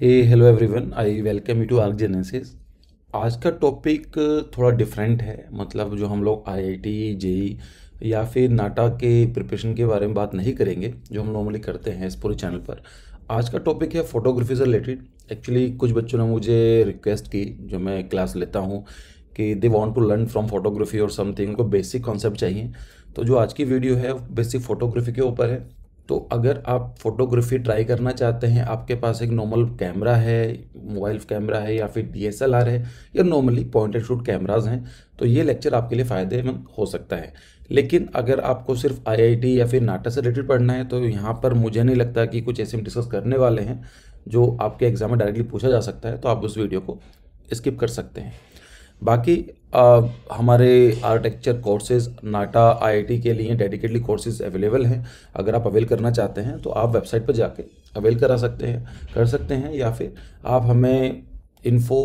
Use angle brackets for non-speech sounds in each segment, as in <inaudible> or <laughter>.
Hey hello everyone I welcome you to Arc Genesis आज का topic थोड़ा different है मतलब जो हम लोग आईआईटी जेई e या फिर नाटा के प्रिपरेशन के बारे में बात नहीं करेंगे जो हम नॉर्मली करते हैं इस पूरे चैनल पर आज का टॉपिक है फोटोग्राफी से रिलेटेड एक्चुअली कुछ बच्चों ने मुझे रिक्वेस्ट की जो मैं क्लास लेता हूँ कि they want to learn from photography और समथिंग उनको बेसिक कॉन्सेप्ट चाहिए तो जो आज की वीडियो है बेसिक फोटोग्राफी के ऊपर है तो अगर आप फोटोग्राफी ट्राई करना चाहते हैं आपके पास एक नॉर्मल कैमरा है मोबाइल कैमरा है या फिर डी है या normally point and shoot cameras हैं तो ये लेक्चर आपके लिए फ़ायदेमंद हो सकता है लेकिन अगर आपको सिर्फ आईआईटी या फिर नाटा से रिलेटेड पढ़ना है तो यहाँ पर मुझे नहीं लगता कि कुछ ऐसे हम डिस्कस करने वाले हैं जो आपके एग्ज़ाम में डायरेक्टली पूछा जा सकता है तो आप उस वीडियो को स्किप कर सकते हैं बाकी आ, हमारे आर्किटेक्चर कोर्सेज नाटा आईआईटी के लिए डेडिकेटली कोर्सेज अवेलेबल हैं अगर आप अवेल करना चाहते हैं तो आप वेबसाइट पर जाके अवेल करा सकते हैं कर सकते हैं या फिर आप हमें info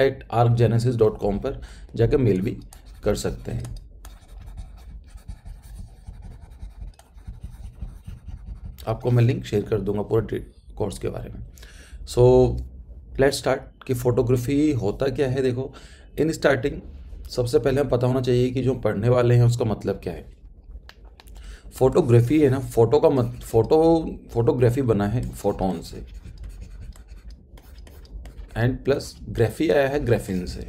at Arc Genesis dot com पर जाकर मेल भी कर सकते हैं आपको मैं लिंक शेयर कर दूंगा पूरा कोर्स के बारे में सो so, लेट स्टार्ट कि फ़ोटोग्राफी होता क्या है देखो इन स्टार्टिंग सबसे पहले हमें पता होना चाहिए कि जो पढ़ने वाले हैं उसका मतलब क्या है फोटोग्राफी है ना फोटो का मत फोटो फोटोग्राफी बना है फोटोन से एंड प्लस ग्राफी आया है ग्रेफिन से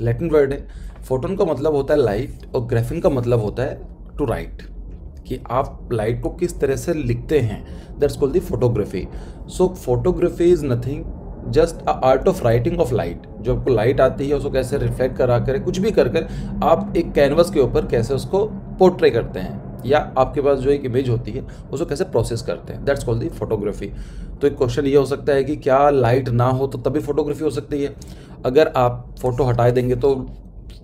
लैटिन वर्ड है फोटोन का मतलब होता है लाइट और ग्रेफिन का मतलब होता है टू राइट कि आप लाइट को किस तरह से लिखते हैं that's called the photography so photography is nothing just a art of writing of light जो आपको लाइट आती है उसको कैसे रिफ्लेक्ट करा कर कुछ भी कर कर आप एक कैनवस के ऊपर कैसे उसको पोर्ट्रे करते हैं या आपके पास जो एक इमेज होती है उसको कैसे प्रोसेस करते हैं दैट्स कॉल्ड दी फोटोग्राफी तो एक क्वेश्चन ये हो सकता है कि क्या लाइट ना हो तो तभी फोटोग्राफी हो सकती है अगर आप फोटो हटा देंगे तो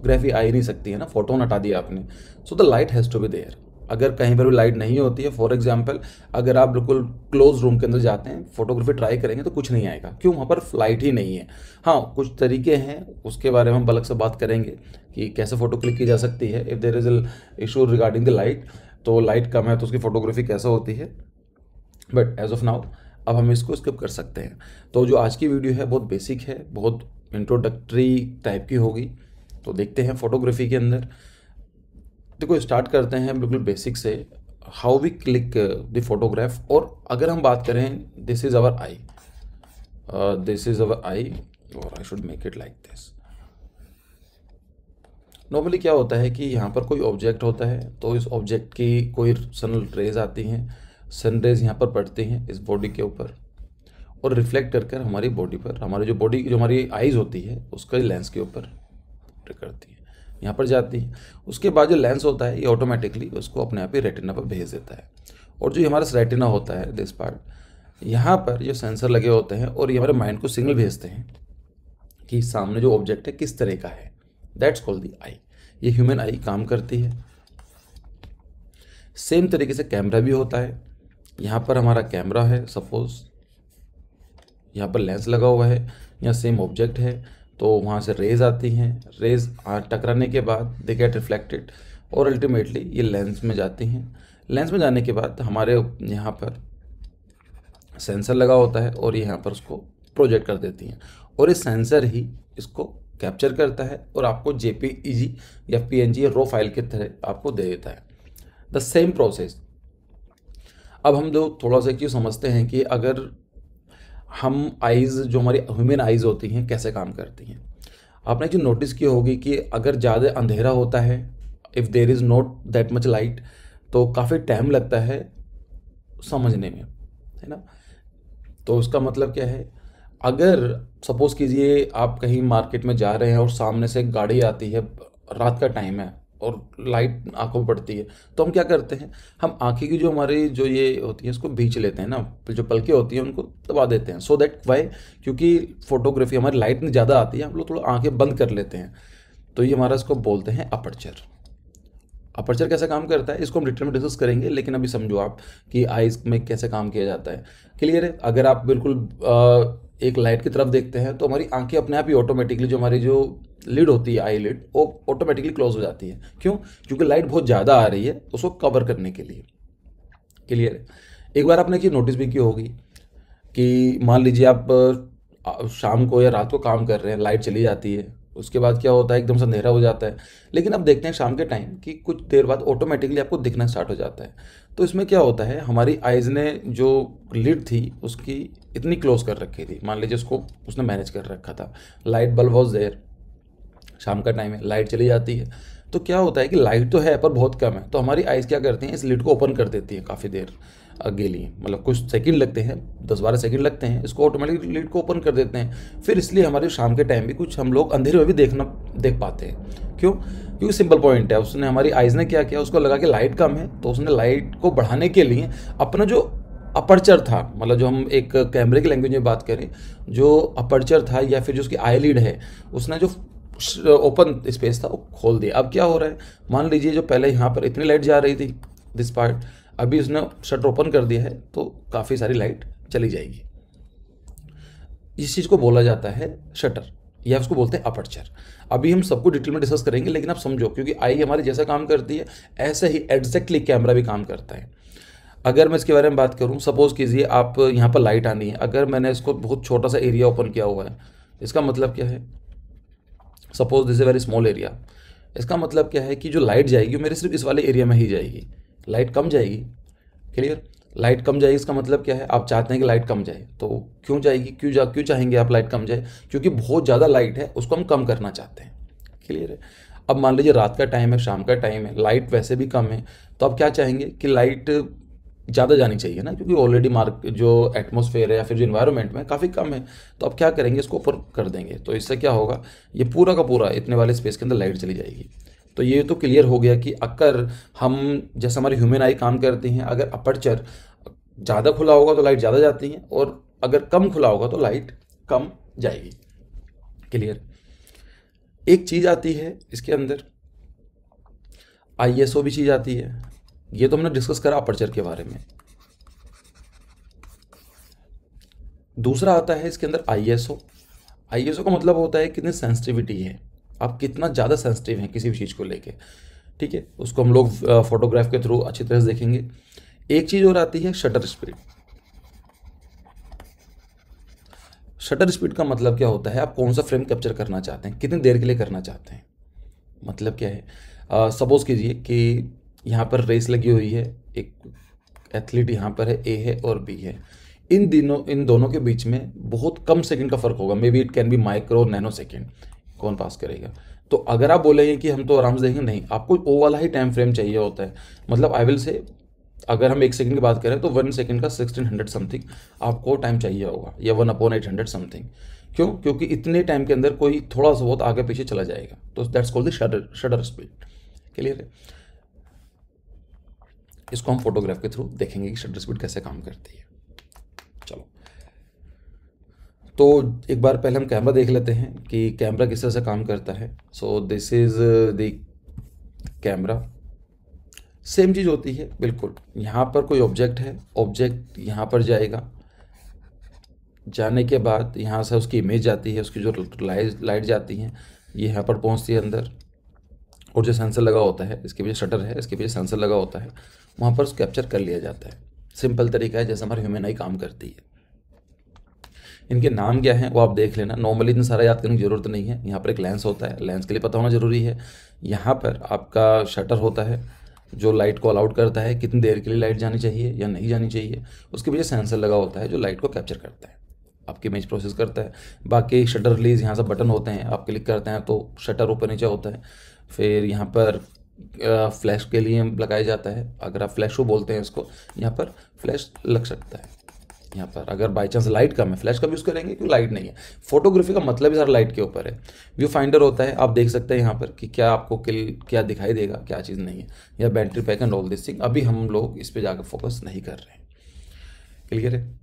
ग्राफी आ ही नहीं सकती है ना फोटो हटा दिया आपने so the light has to be there अगर कहीं पर भी लाइट नहीं होती है फॉर एग्जाम्पल अगर आप बिल्कुल क्लोज रूम के अंदर जाते हैं फोटोग्राफी ट्राई करेंगे तो कुछ नहीं आएगा क्यों वहाँ पर लाइट ही नहीं है हाँ कुछ तरीके हैं उसके बारे में हम अलग से बात करेंगे कि कैसे फ़ोटो क्लिक की जा सकती है if there is issue regarding the light तो लाइट कम है तो उसकी फ़ोटोग्राफी कैसे होती है बट एज ऑफ नाउ अब हम इसको स्किप कर सकते हैं तो जो आज की वीडियो है बहुत बेसिक है बहुत इंट्रोडक्टरी टाइप की होगी तो देखते हैं फोटोग्राफी के अंदर देखो स्टार्ट करते हैं बिल्कुल बेसिक से how we click the photograph और अगर हम बात करें this is our eye this is our eye और I should make it like this normally क्या होता है कि यहाँ पर कोई ऑब्जेक्ट होता है तो इस ऑब्जेक्ट की कोई सन रेज आती हैं सन रेज यहाँ पर पड़ती हैं इस बॉडी के ऊपर और रिफ्लेक्ट कर कर हमारी बॉडी पर हमारी जो बॉडी जो हमारी आइज़ होती है उसका लेंस के ऊपर करती है यहाँ पर जाती है उसके बाद जो लेंस होता है ये ऑटोमेटिकली उसको अपने आप ही रेटिना पर भेज देता है और जो हमारा रेटिना होता है दिस पार्ट यहाँ पर जो सेंसर लगे होते हैं और ये हमारे माइंड को सिग्नल भेजते हैं कि सामने जो ऑब्जेक्ट है किस तरह का है दैट्स कॉल दी आई ये ह्यूमन आई काम करती है सेम तरीके से कैमरा भी होता है यहाँ पर हमारा कैमरा है सपोज यहाँ पर लेंस लगा हुआ है यहाँ सेम ऑब्जेक्ट है तो वहाँ से रेज आती हैं रेज टकराने के बाद दे गेट रिफ्लेक्टेड और अल्टीमेटली ये लेंस में जाती हैं लेंस में जाने के बाद हमारे यहाँ पर सेंसर लगा होता है और यहाँ पर उसको प्रोजेक्ट कर देती हैं और ये सेंसर ही इसको कैप्चर करता है और आपको जे e या पी या रो फाइल के तरह आपको दे देता है द सेम प्रोसेस अब हम लोग थोड़ा सा एक समझते हैं कि अगर हम आइज़ जो हमारी ह्यूमन आइज़ होती हैं कैसे काम करती हैं आपने जो नोटिस की होगी कि अगर ज़्यादा अंधेरा होता है if there is not that much light तो काफ़ी टाइम लगता है समझने में है ना तो उसका मतलब क्या है अगर सपोज़ कीजिए आप कहीं मार्केट में जा रहे हैं और सामने से गाड़ी आती है रात का टाइम है और लाइट आंखों में पड़ती है तो हम क्या करते हैं हम आंखें की जो हमारी जो ये होती है उसको भींच लेते हैं ना जो पलके होती हैं उनको दबा देते हैं सो दैट वाई क्योंकि फोटोग्राफी हमारी लाइट में ज़्यादा आती है हम लोग थोड़ा आंखें बंद कर लेते हैं तो ये हमारा इसको बोलते हैं अपर्चर अपर्चर कैसे काम करता है इसको हम डिटेल में डिस्कस करेंगे लेकिन अभी समझो आप कि आईज में कैसे काम किया जाता है क्लियर है अगर आप बिल्कुल एक लाइट की तरफ देखते हैं तो हमारी आंखें अपने आप ही ऑटोमेटिकली जो हमारी जो लिड होती है आई लिड वो ऑटोमेटिकली क्लोज हो जाती है क्यों क्योंकि लाइट बहुत ज़्यादा आ रही है उसको कवर करने के लिए क्लियर है एक बार आपने चीज़ नोटिस भी की होगी कि मान लीजिए आप शाम को या रात को काम कर रहे हैं लाइट चली जाती है उसके बाद क्या होता है एकदम से अंधेरा हो जाता है लेकिन अब देखते हैं शाम के टाइम कि कुछ देर बाद ऑटोमेटिकली आपको दिखना स्टार्ट हो जाता है तो इसमें क्या होता है हमारी आइज़ ने जो लिड थी उसकी इतनी क्लोज कर रखी थी मान लीजिए उसको उसने मैनेज कर रखा था लाइट बल्ब वॉज देयर शाम का टाइम है लाइट चली जाती है तो क्या होता है कि लाइट तो है पर बहुत कम है तो हमारी आइज़ क्या करती हैं इस लिड को ओपन कर देती हैं काफ़ी देर अगे लिए मतलब कुछ सेकंड लगते हैं दस बारह सेकंड लगते हैं इसको ऑटोमेटिक लिड को ओपन कर देते हैं फिर इसलिए हमारे शाम के टाइम भी कुछ हम लोग अंधेरे में भी देखना देख पाते हैं क्यों क्योंकि सिंपल पॉइंट है उसने हमारी आइज़ ने क्या किया उसको लगा कि लाइट कम है तो उसने लाइट को बढ़ाने के लिए अपना जो अपर्चर था मतलब जो हम एक कैमरे की लैंग्वेज में बात करें जो अपर्चर था या फिर जो उसकी आई लीड है उसने जो ओपन स्पेस था वो खोल दिया अब क्या हो रहा है मान लीजिए जो पहले यहाँ पर इतनी लाइट जा रही थी दिस पार्ट अभी उसने शटर ओपन कर दिया है तो काफ़ी सारी लाइट चली जाएगी इस चीज़ को बोला जाता है शटर या उसको बोलते हैं अपर्चर अभी हम सबको डिटेल में डिस्कस करेंगे लेकिन आप समझो क्योंकि आई हमारे जैसा काम करती है ऐसे ही एग्जैक्टली कैमरा भी काम करता है अगर मैं इसके बारे में बात करूँ सपोज़ कीजिए आप यहाँ पर लाइट आनी है अगर मैंने इसको बहुत छोटा सा एरिया ओपन किया हुआ है इसका मतलब क्या है suppose this a very small area इसका मतलब क्या है कि जो लाइट जाएगी वो मेरे सिर्फ इस वाले एरिया में ही जाएगी लाइट कम जाएगी क्लियर लाइट कम जाएगी इसका मतलब क्या है आप चाहते हैं कि लाइट कम जाए तो क्यों जाएगी क्यों जा क्यों चाहेंगे आप लाइट कम जाए क्योंकि बहुत ज़्यादा लाइट है उसको हम कम करना चाहते हैं क्लियर है अब मान लीजिए रात का टाइम है शाम का टाइम है लाइट वैसे भी कम है तो आप क्या चाहेंगे कि लाइट ज़्यादा जानी चाहिए ना क्योंकि ऑलरेडी मार्क जो एटमोसफेयर है या फिर जो इन्वायरमेंट में काफ़ी कम है तो अब क्या करेंगे इसको ऊपर कर देंगे तो इससे क्या होगा ये पूरा का पूरा इतने वाले स्पेस के अंदर लाइट चली जाएगी तो ये तो क्लियर हो गया कि अगर हम जैसे हमारी ह्यूमन आई काम करती हैं अगर अपर्चर ज़्यादा खुला होगा तो लाइट ज़्यादा जाती है और अगर कम खुला होगा तो लाइट कम जाएगी क्लियर एक चीज़ आती है इसके अंदर आई भी चीज़ आती है ये तो हमने डिस्कस करा अपर्चर के बारे में दूसरा आता है इसके अंदर आईएसओ आईएसओ का मतलब होता है कितनी सेंसिटिविटी है आप कितना ज़्यादा सेंसिटिव हैं किसी भी चीज़ को लेके ठीक है उसको हम लोग फोटोग्राफ के थ्रू अच्छी तरह से देखेंगे एक चीज़ और आती है शटर स्पीड शटर स्पीड का मतलब क्या होता है आप कौन सा फ्रेम कैप्चर करना चाहते हैं कितनी देर के लिए करना चाहते हैं मतलब क्या है सपोज़ कीजिए कि यहाँ पर रेस लगी हुई है एक एथलीट यहाँ पर है ए है और बी है इन दिनों इन दोनों के बीच में बहुत कम सेकंड का फर्क होगा maybe it can be micro nano second कौन पास करेगा तो अगर आप बोलेंगे कि हम तो आराम से देखेंगे नहीं आपको ओ वाला ही टाइम फ्रेम चाहिए होता है मतलब आई विल से अगर हम एक सेकंड की बात करें तो वन सेकंड का सिक्सटीन हंड्रेड समथिंग आपको टाइम चाहिए होगा या one upon eight hundred something क्यों क्योंकि इतने टाइम के अंदर कोई थोड़ा सा बहुत आगे पीछे चला जाएगा तो that's called the shutter shutter speed clear है इसको हम फोटोग्राफ के थ्रू देखेंगे कि शटर स्पीड कैसे काम करती है चलो तो एक बार पहले हम कैमरा देख लेते हैं कि कैमरा किस तरह से काम करता है so this is the camera same चीज़ होती है बिल्कुल यहाँ पर कोई ऑब्जेक्ट है ऑब्जेक्ट यहाँ पर जाएगा जाने के बाद यहाँ से उसकी इमेज जाती है उसकी जो लाइट लाइट जाती हैं ये यहाँ पर पहुँचती है अंदर और जो सेंसर लगा होता है इसके पीछे शटर है इसके पीछे सेंसर लगा होता है वहाँ पर उसको कैप्चर कर लिया जाता है सिंपल तरीका है जैसे हमारी ह्यूमन आई काम करती है इनके नाम क्या हैं वो आप देख लेना नॉर्मली इतना सारा याद करने की ज़रूरत नहीं है यहाँ पर एक लेंस होता है लेंस के लिए पता होना ज़रूरी है यहाँ पर आपका शटर होता है जो लाइट को अलाउड करता है कितनी देर के लिए लाइट जानी चाहिए या नहीं जानी चाहिए उसके पीछे सेंसर लगा होता है जो लाइट को कैप्चर करता है आपकी इमेज प्रोसेस करता है बाकी शटर रिलीज यहाँ से बटन होते हैं आप क्लिक करते हैं तो शटर ऊपर नीचे होता है फिर यहाँ पर फ्लैश के लिए लगाया जाता है अगर आप फ्लैश हो बोलते हैं इसको यहाँ पर फ्लैश लग सकता है यहाँ पर अगर बाई चांस लाइट कम है फ्लैश का यूज़ करेंगे क्योंकि लाइट नहीं है फोटोग्राफी का मतलब ही सारा लाइट के ऊपर है व्यू फाइंडर होता है आप देख सकते हैं यहाँ पर कि क्या आपको किल क्या दिखाई देगा क्या चीज़ नहीं है या battery pack and all this thing अभी हम लोग इस पर जाकर फोकस नहीं कर रहे हैं क्लियर है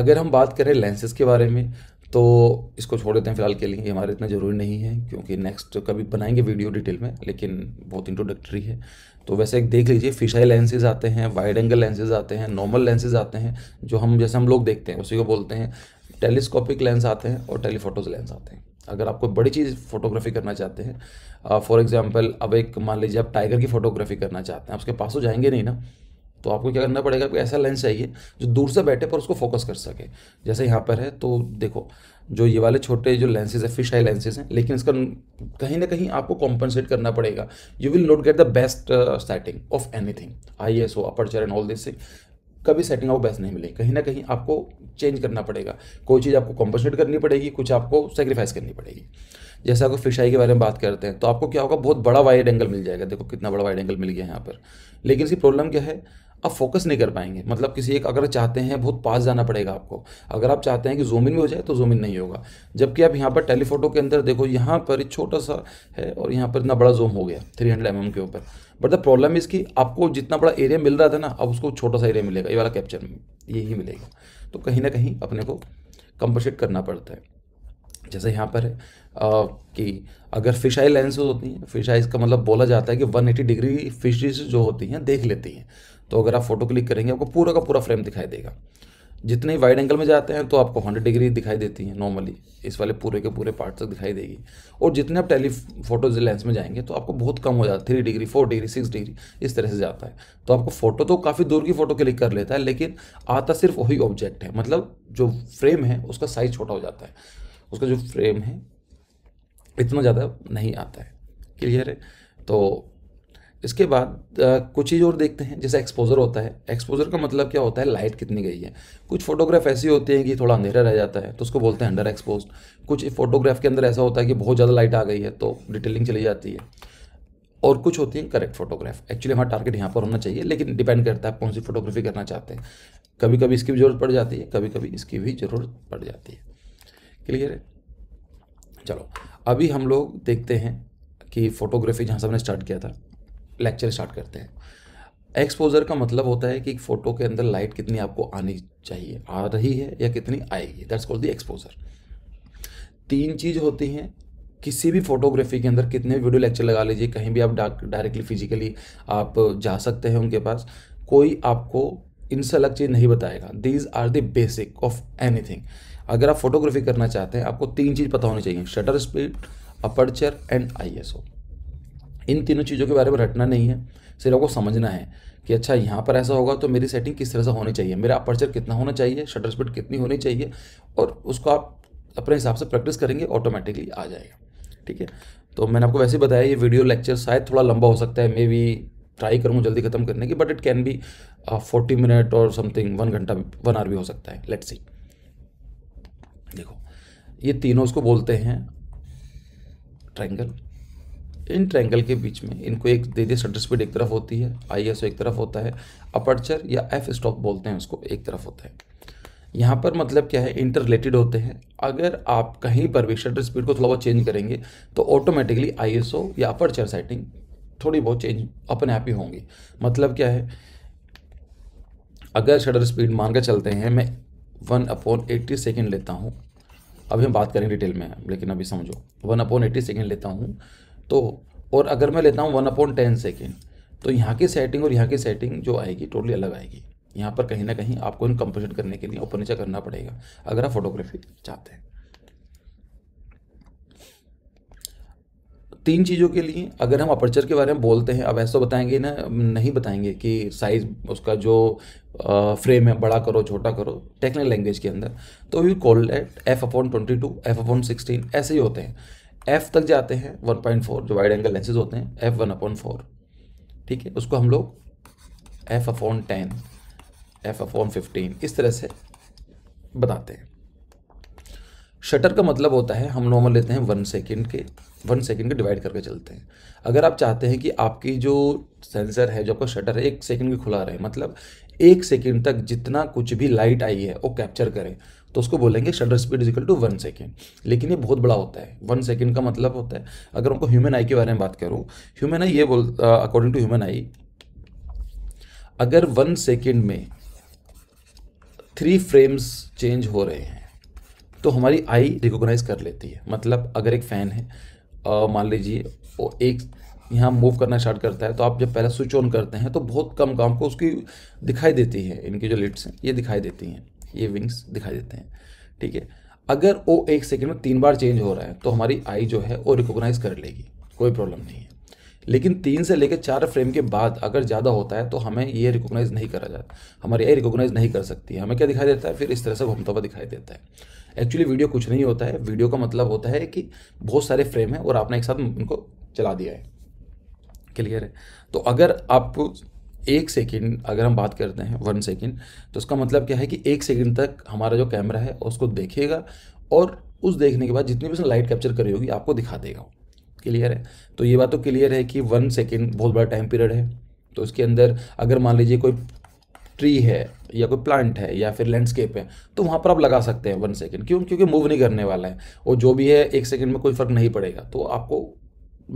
अगर हम बात करें लेंसेज के बारे में तो इसको छोड़ देते हैं फिलहाल के लिए हमारे इतना ज़रूरी नहीं है क्योंकि नेक्स्ट कभी बनाएंगे वीडियो डिटेल में लेकिन बहुत इंट्रोडक्टरी है तो वैसे एक देख लीजिए फिशाई लेंसेज आते हैं वाइड एंगल लेंसेज आते हैं नॉर्मल लेंसेज आते हैं जो हम जैसे हम लोग देखते हैं उसी को बोलते हैं टेलीस्कोपिक लेंस आते हैं और टेलीफोटोज लेंस आते हैं अगर आप कोई बड़ी चीज़ फोटोग्राफी करना चाहते हैं फॉर एग्जाम्पल अब एक मान लीजिए आप टाइगर की फोटोग्राफी करना चाहते हैं उसके पास तो जाएंगे नहीं ना तो आपको क्या करना पड़ेगा आपको ऐसा लेंस चाहिए जो दूर से बैठे पर उसको फोकस कर सके जैसे यहाँ पर है तो देखो जो ये वाले छोटे जो लेंसेज है फिश आई लेंसेज हैं लेकिन इसका कहीं ना कहीं आपको कॉम्पनसेट करना पड़ेगा you will not get the best setting of anything I S O aperture and all this thing कभी सेटिंग आपको बेस्ट नहीं मिलेगी कहीं ना कहीं आपको चेंज करना पड़ेगा कोई चीज़ आपको कॉम्पनसेट करनी पड़ेगी कुछ आपको सेक्रीफाइस करनी पड़ेगी जैसे आपको फिश आई के बारे में बात करते हैं तो आपको क्या होगा बहुत बड़ा वाइड एंगल मिल जाएगा देखो कितना बड़ा वाइड एंगल मिल गया यहाँ पर लेकिन इसकी प्रॉब्लम क्या है आप फोकस नहीं कर पाएंगे मतलब किसी एक अगर चाहते हैं बहुत पास जाना पड़ेगा आपको अगर आप चाहते हैं कि इन में हो जाए तो इन नहीं होगा जबकि आप यहाँ पर टेलीफोटो के अंदर देखो यहाँ पर एक छोटा सा है और यहाँ पर इतना बड़ा जूम हो गया थ्री हंड्रेड एम के ऊपर बट द प्रॉब्लम इज की आपको जितना बड़ा एरिया मिल रहा था ना अब उसको छोटा सा एरिया मिलेगा ये वाला कैप्चर में यही मिलेगा तो कहीं ना कहीं अपने को कंपनसेट करना पड़ता है जैसे यहाँ पर है कि अगर फिश आई लेंसेज होती हैं फिश आइज का मतलब बोला जाता है कि 180 डिग्री फिशेज जो होती हैं देख लेती हैं तो अगर आप फोटो क्लिक करेंगे आपको पूरा का पूरा फ्रेम दिखाई देगा जितने वाइड एंगल में जाते हैं तो आपको हंड्रेड डिग्री दिखाई देती हैं नॉर्मली इस वाले पूरे के पूरे पार्ट तक दिखाई देगी और जितने आप टेली फोटो लेंस में जाएंगे तो आपको बहुत कम हो जाता है three degree four degree six degree इस तरह से जाता है तो आपको फोटो तो काफ़ी दूर की फोटो क्लिक कर लेता है लेकिन आता सिर्फ वही ऑब्जेक्ट है मतलब जो फ्रेम है उसका साइज़ छोटा हो जाता है उसका जो फ्रेम है इतना ज़्यादा नहीं आता है क्लियर है तो इसके बाद कुछ चीज़ और देखते हैं जैसे एक्सपोजर होता है एक्सपोजर का मतलब क्या होता है लाइट कितनी गई है कुछ फोटोग्राफ ऐसी होती हैं कि थोड़ा अंधेरा रह जाता है तो उसको बोलते हैं अंडर एक्सपोज कुछ फोटोग्राफ के अंदर ऐसा होता है कि बहुत ज़्यादा लाइट आ गई है तो डिटेलिंग चली जाती है और कुछ होती हैं करेक्ट फोटोग्राफ एक्चुअली हमारा टारगेट यहाँ पर होना चाहिए लेकिन डिपेंड करता है कौन सी फोटोग्राफी करना चाहते हैं कभी कभी इसकी भी ज़रूरत पड़ जाती है कभी कभी इसकी भी ज़रूरत पड़ जाती है क्लियर है चलो अभी हम लोग देखते हैं कि फ़ोटोग्राफी जहाँ से हमने स्टार्ट किया था लेक्चर स्टार्ट करते हैं एक्सपोजर का मतलब होता है कि एक फ़ोटो के अंदर लाइट कितनी आपको आनी चाहिए आ रही है या कितनी आएगी दैट्स कॉल्ड द एक्सपोजर तीन चीज़ होती हैं किसी भी फोटोग्राफी के अंदर कितने भी वीडियो लेक्चर लगा लीजिए कहीं भी आप डायरेक्टली फिजिकली आप जा सकते हैं उनके पास कोई आपको इनसे अलग चीज़ नहीं बताएगा these are the basic of anything अगर आप फोटोग्राफी करना चाहते हैं आपको तीन चीज़ पता होनी चाहिए shutter speed aperture and I इन तीनों चीज़ों के बारे में रटना नहीं है सिर्फ आपको समझना है कि अच्छा यहाँ पर ऐसा होगा तो मेरी सेटिंग किस तरह से होनी चाहिए मेरा अपर्चर कितना होना चाहिए शटर स्पीड कितनी होनी चाहिए और उसको आप अपने हिसाब से प्रैक्टिस करेंगे ऑटोमेटिकली आ जाएगा ठीक है तो मैंने आपको वैसे ही बताया ये वीडियो लेक्चर शायद थोड़ा लंबा हो सकता है मे बी ट्राई करूँगा जल्दी खत्म करने की but it can be forty minute और समथिंग वन घंटा वन आवर भी हो सकता है लेट्स सी देखो ये तीनों उसको बोलते हैं ट्रायंगल इन ट्रायंगल के बीच में इनको एक दे दिए शटर स्पीड एक तरफ होती है आई एक तरफ होता है अपर्चर या एफ स्टॉप बोलते हैं उसको एक तरफ होता है यहाँ पर मतलब क्या है इंटर रिलेटेड होते हैं अगर आप कहीं पर भी शटर स्पीड को थोड़ा बहुत चेंज करेंगे तो ऑटोमेटिकली ओ या अपर्चर सेटिंग थोड़ी बहुत चेंज अपने आप ही होंगी मतलब क्या है अगर शटर स्पीड मान कर चलते हैं मैं वन अपॉन एट्टी सेकेंड लेता हूँ अभी हम बात करेंगे डिटेल में लेकिन अभी समझो वन अपॉन एट्टी सेकेंड लेता हूँ तो और अगर मैं लेता हूँ वन अपॉन टेन सेकेंड तो यहाँ की सेटिंग और यहाँ की सेटिंग जो आएगी टोटली अलग आएगी यहाँ पर कहीं ना कहीं आपको इन कंपोजिट करने के लिए ऊपर नीचे करना पड़ेगा अगर आप फोटोग्राफी चाहते हैं तीन चीज़ों के लिए अगर हम अपर्चर के बारे में बोलते हैं अब ऐसा तो बताएंगे ना नहीं बताएंगे कि साइज़ उसका जो फ्रेम है बड़ा करो छोटा करो टेक्निकल लैंग्वेज के अंदर तो you call at F upon twenty two F upon sixteen ऐसे ही होते हैं एफ तक जाते हैं वन पॉइंट फोर जो वाइड एंगल लेंसेज होते हैं एफ वन अपॉन फोर ठीक है उसको हम लोग F upon ten F upon fifteen इस तरह से बताते हैं शटर का मतलब होता है हम नॉर्मल लेते हैं वन सेकेंड के वन सेकेंड के डिवाइड करके चलते हैं अगर आप चाहते हैं कि आपकी जो सेंसर है जो आपका शटर है एक सेकेंड के खुला रहे मतलब एक सेकेंड तक जितना कुछ भी लाइट आई है वो कैप्चर करें तो उसको बोलेंगे shutter speed equal to one second लेकिन ये बहुत बड़ा होता है वन सेकेंड का मतलब होता है अगर उनको ह्यूमन आई के बारे में बात करूँ ह्यूमन आई ये बोल अकॉर्डिंग टू ह्यूमन आई अगर वन सेकेंड में थ्री फ्रेम्स चेंज हो रहे हैं तो हमारी आई रिकोगनाइज़ कर लेती है मतलब अगर एक फ़ैन है मान लीजिए वो एक यहाँ मूव करना स्टार्ट करता है तो आप जब पहले स्विच ऑन करते हैं तो बहुत कम काम को उसकी दिखाई देती है इनकी जो लिट्स हैं ये दिखाई देती हैं ये विंग्स दिखाई देते हैं ठीक है अगर वो एक सेकेंड में तीन बार चेंज हो रहा है तो हमारी आई जो है वो रिकोगनाइज़ कर लेगी कोई प्रॉब्लम नहीं है लेकिन तीन से लेकर चार फ्रेम के बाद अगर ज़्यादा होता है तो हमें ये रिकोगनाइज़ नहीं करा जाता हमारी आई रिकोगनाइज़ नहीं कर सकती है हमें क्या दिखाई देता है फिर इस तरह से घूमता हुआ दिखाई देता है एक्चुअली वीडियो कुछ नहीं होता है वीडियो का मतलब होता है कि बहुत सारे फ्रेम हैं और आपने एक साथ उनको चला दिया है क्लियर है तो अगर आप एक सेकेंड अगर हम बात करते हैं वन सेकेंड तो उसका मतलब क्या है कि एक सेकेंड तक हमारा जो कैमरा है उसको देखेगा और उस देखने के बाद जितनी भी उसने लाइट कैप्चर करी होगी आपको दिखा देगा क्लियर है तो ये बात तो क्लियर है कि वन सेकेंड बहुत बड़ा टाइम पीरियड है तो उसके अंदर अगर मान लीजिए कोई ट्री है या कोई प्लांट है या फिर लैंडस्केप है तो वहाँ पर आप लगा सकते हैं वन सेकेंड क्यों क्योंकि मूव नहीं करने वाला है और जो भी है एक सेकेंड में कोई फ़र्क नहीं पड़ेगा तो आपको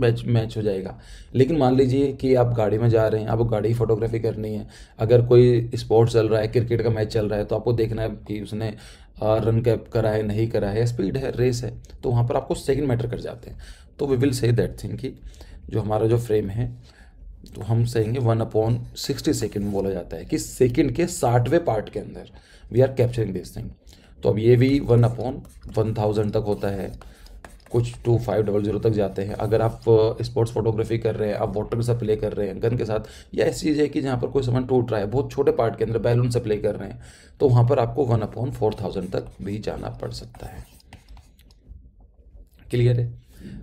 मैच मैच हो जाएगा लेकिन मान लीजिए कि आप गाड़ी में जा रहे हैं आपको गाड़ी फोटोग्राफी करनी है अगर कोई स्पोर्ट्स चल रहा है क्रिकेट का मैच चल रहा है तो आपको देखना है कि उसने रन कैप करा है नहीं करा है स्पीड है रेस है तो वहाँ पर आपको सेकंड मैटर कर जाते हैं तो we will say that thing कि जो हमारा जो फ्रेम है तो हम सहेंगे वन अपॉन सिक्सटी सेकेंड बोला जाता है कि सेकेंड के साठवें पार्ट के अंदर we are capturing this thing तो अब ये भी वन अपॉन वन थाउजेंड तक होता है कुछ टू फाइव डबल जीरो तक जाते हैं अगर आप स्पोर्ट्स uh, फोटोग्राफी कर रहे हैं आप वाटर के साथ प्ले कर रहे हैं गन के साथ या ऐसी चीज़ है कि जहाँ पर कोई सामान टूट रहा है बहुत छोटे पार्ट के अंदर बैलून से प्ले कर रहे हैं तो वहाँ पर आपको वन अपॉन फोर थाउजेंड तक भी जाना पड़ सकता है क्लियर है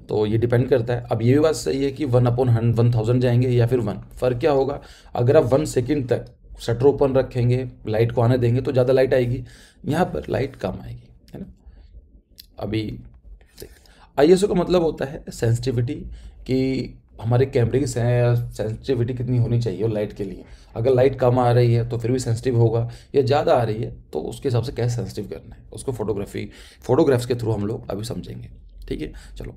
तो ये डिपेंड करता है अब ये भी बात सही है कि one upon hundred one thousand जाएंगे या फिर वन फ़र्क क्या होगा अगर आप वन सेकेंड तक शटर ओपन रखेंगे लाइट को आने देंगे तो ज़्यादा लाइट आएगी यहाँ पर लाइट कम आएगी है ना अभी आई का मतलब होता है सेंसिटिविटी कि हमारे कैमरे की सेंसिटिविटी कितनी होनी चाहिए और लाइट के लिए अगर लाइट कम आ रही है तो फिर भी सेंसिटिव होगा या ज़्यादा आ रही है तो उसके हिसाब से कैसे सेंसिटिव करना है उसको फोटोग्राफी फोटोग्राफ्स के थ्रू हम लोग अभी समझेंगे ठीक है चलो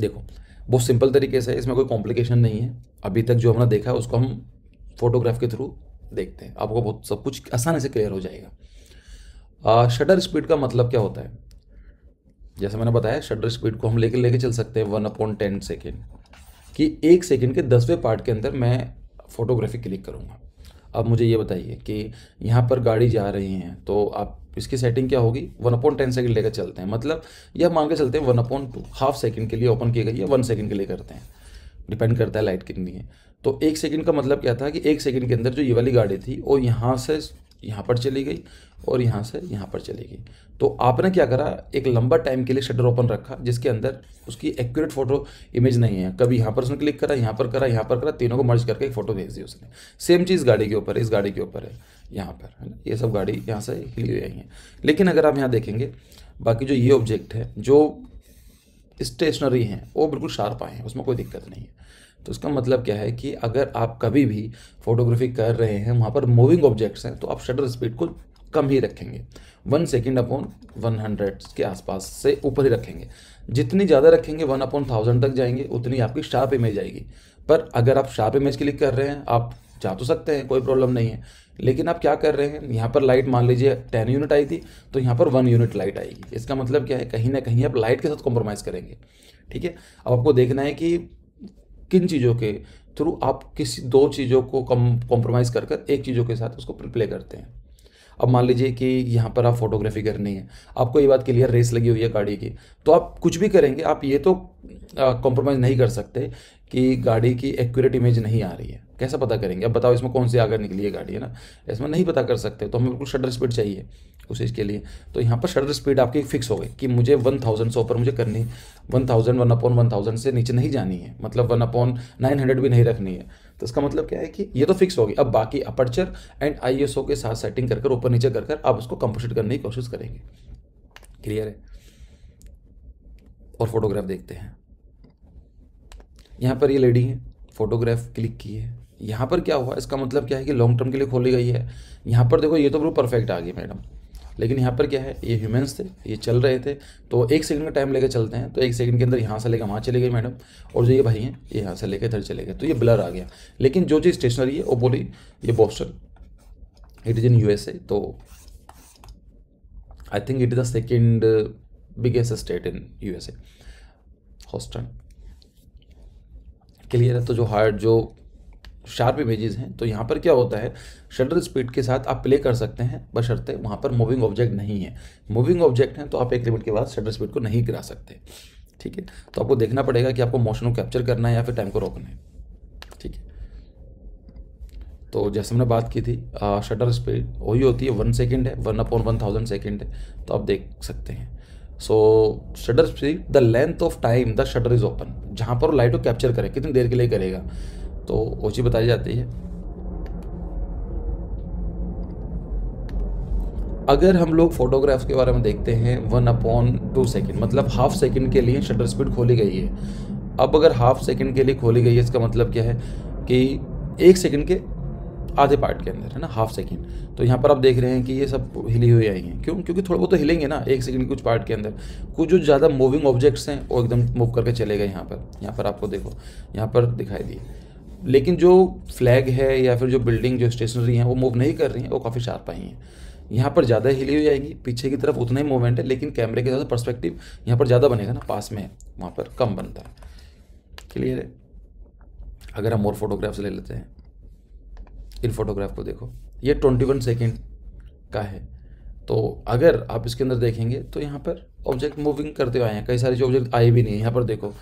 देखो बहुत सिंपल तरीके से इसमें कोई कॉम्प्लिकेशन नहीं है अभी तक जो हमने देखा है उसको हम फोटोग्राफ के थ्रू देखते हैं आपको बहुत सब कुछ आसानी से क्लियर हो जाएगा शटर स्पीड का मतलब क्या होता है जैसे मैंने बताया शटर स्पीड को हम लेके लेके चल सकते हैं वन अपॉइंट टेन सेकेंड कि एक सेकेंड के दसवें पार्ट के अंदर मैं फोटोग्राफी क्लिक करूँगा अब मुझे ये बताइए कि यहाँ पर गाड़ी जा रही है तो आप इसकी सेटिंग क्या होगी वन अपॉइंट टेन सेकेंड लेकर चलते हैं मतलब यह मान के चलते हैं one upon two half second के लिए ओपन की गई है वन सेकेंड के लिए करते हैं डिपेंड करता है लाइट कितनी है तो एक सेकेंड का मतलब क्या था कि एक सेकेंड के अंदर जो ये वाली गाड़ी थी वो यहाँ से यहाँ पर चली गई और यहाँ से यहाँ पर चली गई तो आपने क्या करा एक लंबा टाइम के लिए शटर ओपन रखा जिसके अंदर उसकी एक्यूरेट फोटो इमेज नहीं है कभी यहाँ पर उसने क्लिक करा यहाँ पर करा यहाँ पर करा तीनों को मर्ज करके एक फोटो भेज दी उसने सेम चीज़ गाड़ी के ऊपर इस गाड़ी के ऊपर है यहाँ पर है ना ये सब गाड़ी यहाँ से हिली रही है लेकिन अगर आप यहाँ देखेंगे बाकी जो ये ऑब्जेक्ट है जो स्टेशनरी हैं वो बिल्कुल शार्प आए हैं उसमें कोई दिक्कत नहीं है तो इसका मतलब क्या है कि अगर आप कभी भी फोटोग्राफी कर रहे हैं वहाँ पर मूविंग ऑब्जेक्ट्स हैं तो आप शटर स्पीड को कम ही रखेंगे one second upon one hundred के आसपास से ऊपर ही रखेंगे जितनी ज़्यादा रखेंगे वन अपॉन थाउजेंड तक जाएंगे उतनी आपकी शार्प इमेज आएगी पर अगर आप शार्प इमेज क्लिक कर रहे हैं आप जा तो सकते हैं कोई प्रॉब्लम नहीं है लेकिन आप क्या कर रहे हैं यहाँ पर लाइट मान लीजिए टेन यूनिट आई थी तो यहाँ पर वन यूनिट लाइट आएगी इसका मतलब क्या है कहीं ना कहीं आप लाइट के साथ कॉम्प्रोमाइज़ करेंगे ठीक है अब आपको देखना है कि किन चीज़ों के थ्रू आप किसी दो चीज़ों को कम कॉम्प्रोमाइज़ कर कर एक चीज़ों के साथ उसको प्ले करते हैं अब मान लीजिए कि यहाँ पर आप फोटोग्राफी करनी है आपको ये बात क्लियर रेस लगी हुई है गाड़ी की तो आप कुछ भी करेंगे आप ये तो कॉम्प्रोमाइज़ नहीं कर सकते कि गाड़ी की एक्यूरेट इमेज नहीं आ रही है कैसे पता करेंगे अब बताओ इसमें कौन सी आगे निकली है गाड़ी है ना इसमें नहीं पता कर सकते तो हमें बिल्कुल शटर स्पीड चाहिए उस चीज़ के लिए तो यहाँ पर शटर स्पीड आपकी फिक्स हो गई कि मुझे वन थाउजेंड से ऊपर मुझे करनी one thousand one upon one thousand से नीचे नहीं जानी है मतलब वन अपॉन नाइन हंड्रेड भी नहीं रखनी है तो इसका मतलब क्या है कि ये तो फिक्स हो गई अब बाकी aperture and I S O के साथ सेटिंग कर ऊपर नीचे कर कर आप उसको कंपोजिट करने की कोशिश करेंगे क्लियर है और फोटोग्राफ देखते हैं यहाँ पर ये लेडी है फोटोग्राफ क्लिक की है यहाँ पर क्या हुआ इसका मतलब क्या है कि लॉन्ग टर्म के लिए खोली गई है यहाँ पर देखो ये तो बिल्कुल परफेक्ट आ गई मैडम लेकिन यहाँ पर क्या है ये ह्यूमेंस थे ये चल रहे थे तो एक सेकंड का टाइम लेकर चलते हैं तो एक सेकंड के अंदर यहाँ से लेकर वहाँ चले गए मैडम और जो ये भाई हैं ये यहाँ से लेकर इधर चले गए तो ये ब्लर आ गया लेकिन जो चीज़ स्टेशनरी है वो बोली ये Boston it is in U तो I think it is the second biggest state in USA Houston clear है तो जो हार्ड जो शार्प इमेजेस हैं तो यहाँ पर क्या होता है शटर स्पीड के साथ आप प्ले कर सकते हैं बशर्ते वहाँ पर मूविंग ऑब्जेक्ट नहीं है मूविंग ऑब्जेक्ट है तो आप एक लिमिट के बाद शटर स्पीड को नहीं गिरा सकते ठीक है तो आपको देखना पड़ेगा कि आपको मोशन को कैप्चर करना है या फिर टाइम को रोकना है ठीक है तो जैसे हमने बात की थी शटर स्पीड वही होती है वन सेकेंड है one upon one thousand second है तो आप देख सकते हैं so shutter speed the length of time the shutter is open जहाँ पर लाइट को कैप्चर करे कितनी देर के लिए करेगा तो ओची बताई जाती है अगर हम लोग फोटोग्राफ के बारे में देखते हैं वन अपॉन टू सेकेंड मतलब हाफ सेकेंड के लिए शटर स्पीड खोली गई है अब अगर हाफ सेकेंड के लिए खोली गई है इसका मतलब क्या है कि एक सेकेंड के आधे पार्ट के अंदर है ना हाफ सेकेंड तो यहाँ पर आप देख रहे हैं कि ये सब हिली हुई आई हैं क्यों क्योंकि थोड़ा बहुत तो हिलेंगे ना एक सेकेंड कुछ पार्ट के अंदर कुछ जो ज़्यादा मूविंग ऑब्जेक्ट्स हैं वो एकदम मूव करके चले गए यहाँ पर यहाँ पर आपको देखो यहाँ पर दिखाई दिए लेकिन जो फ्लैग है या फिर जो बिल्डिंग जो स्टेशनरी है वो मूव नहीं कर रही हैं वो काफ़ी शार्प आई हैं यहाँ पर ज़्यादा हिली हो जाएंगी पीछे की तरफ उतना ही मूवमेंट है लेकिन कैमरे के साथ पर्सपेक्टिव यहाँ पर ज़्यादा बनेगा ना पास में है वहाँ पर कम बनता है क्लियर है अगर हम और फोटोग्राफ्स ले लेते हैं इन फोटोग्राफ को देखो ये ट्वेंटी वन सेकेंड का है तो अगर आप इसके अंदर देखेंगे तो यहाँ पर ऑब्जेक्ट मूविंग करते हुए आए हैं कई सारे जो ऑब्जेक्ट आए भी नहीं यहाँ पर देखो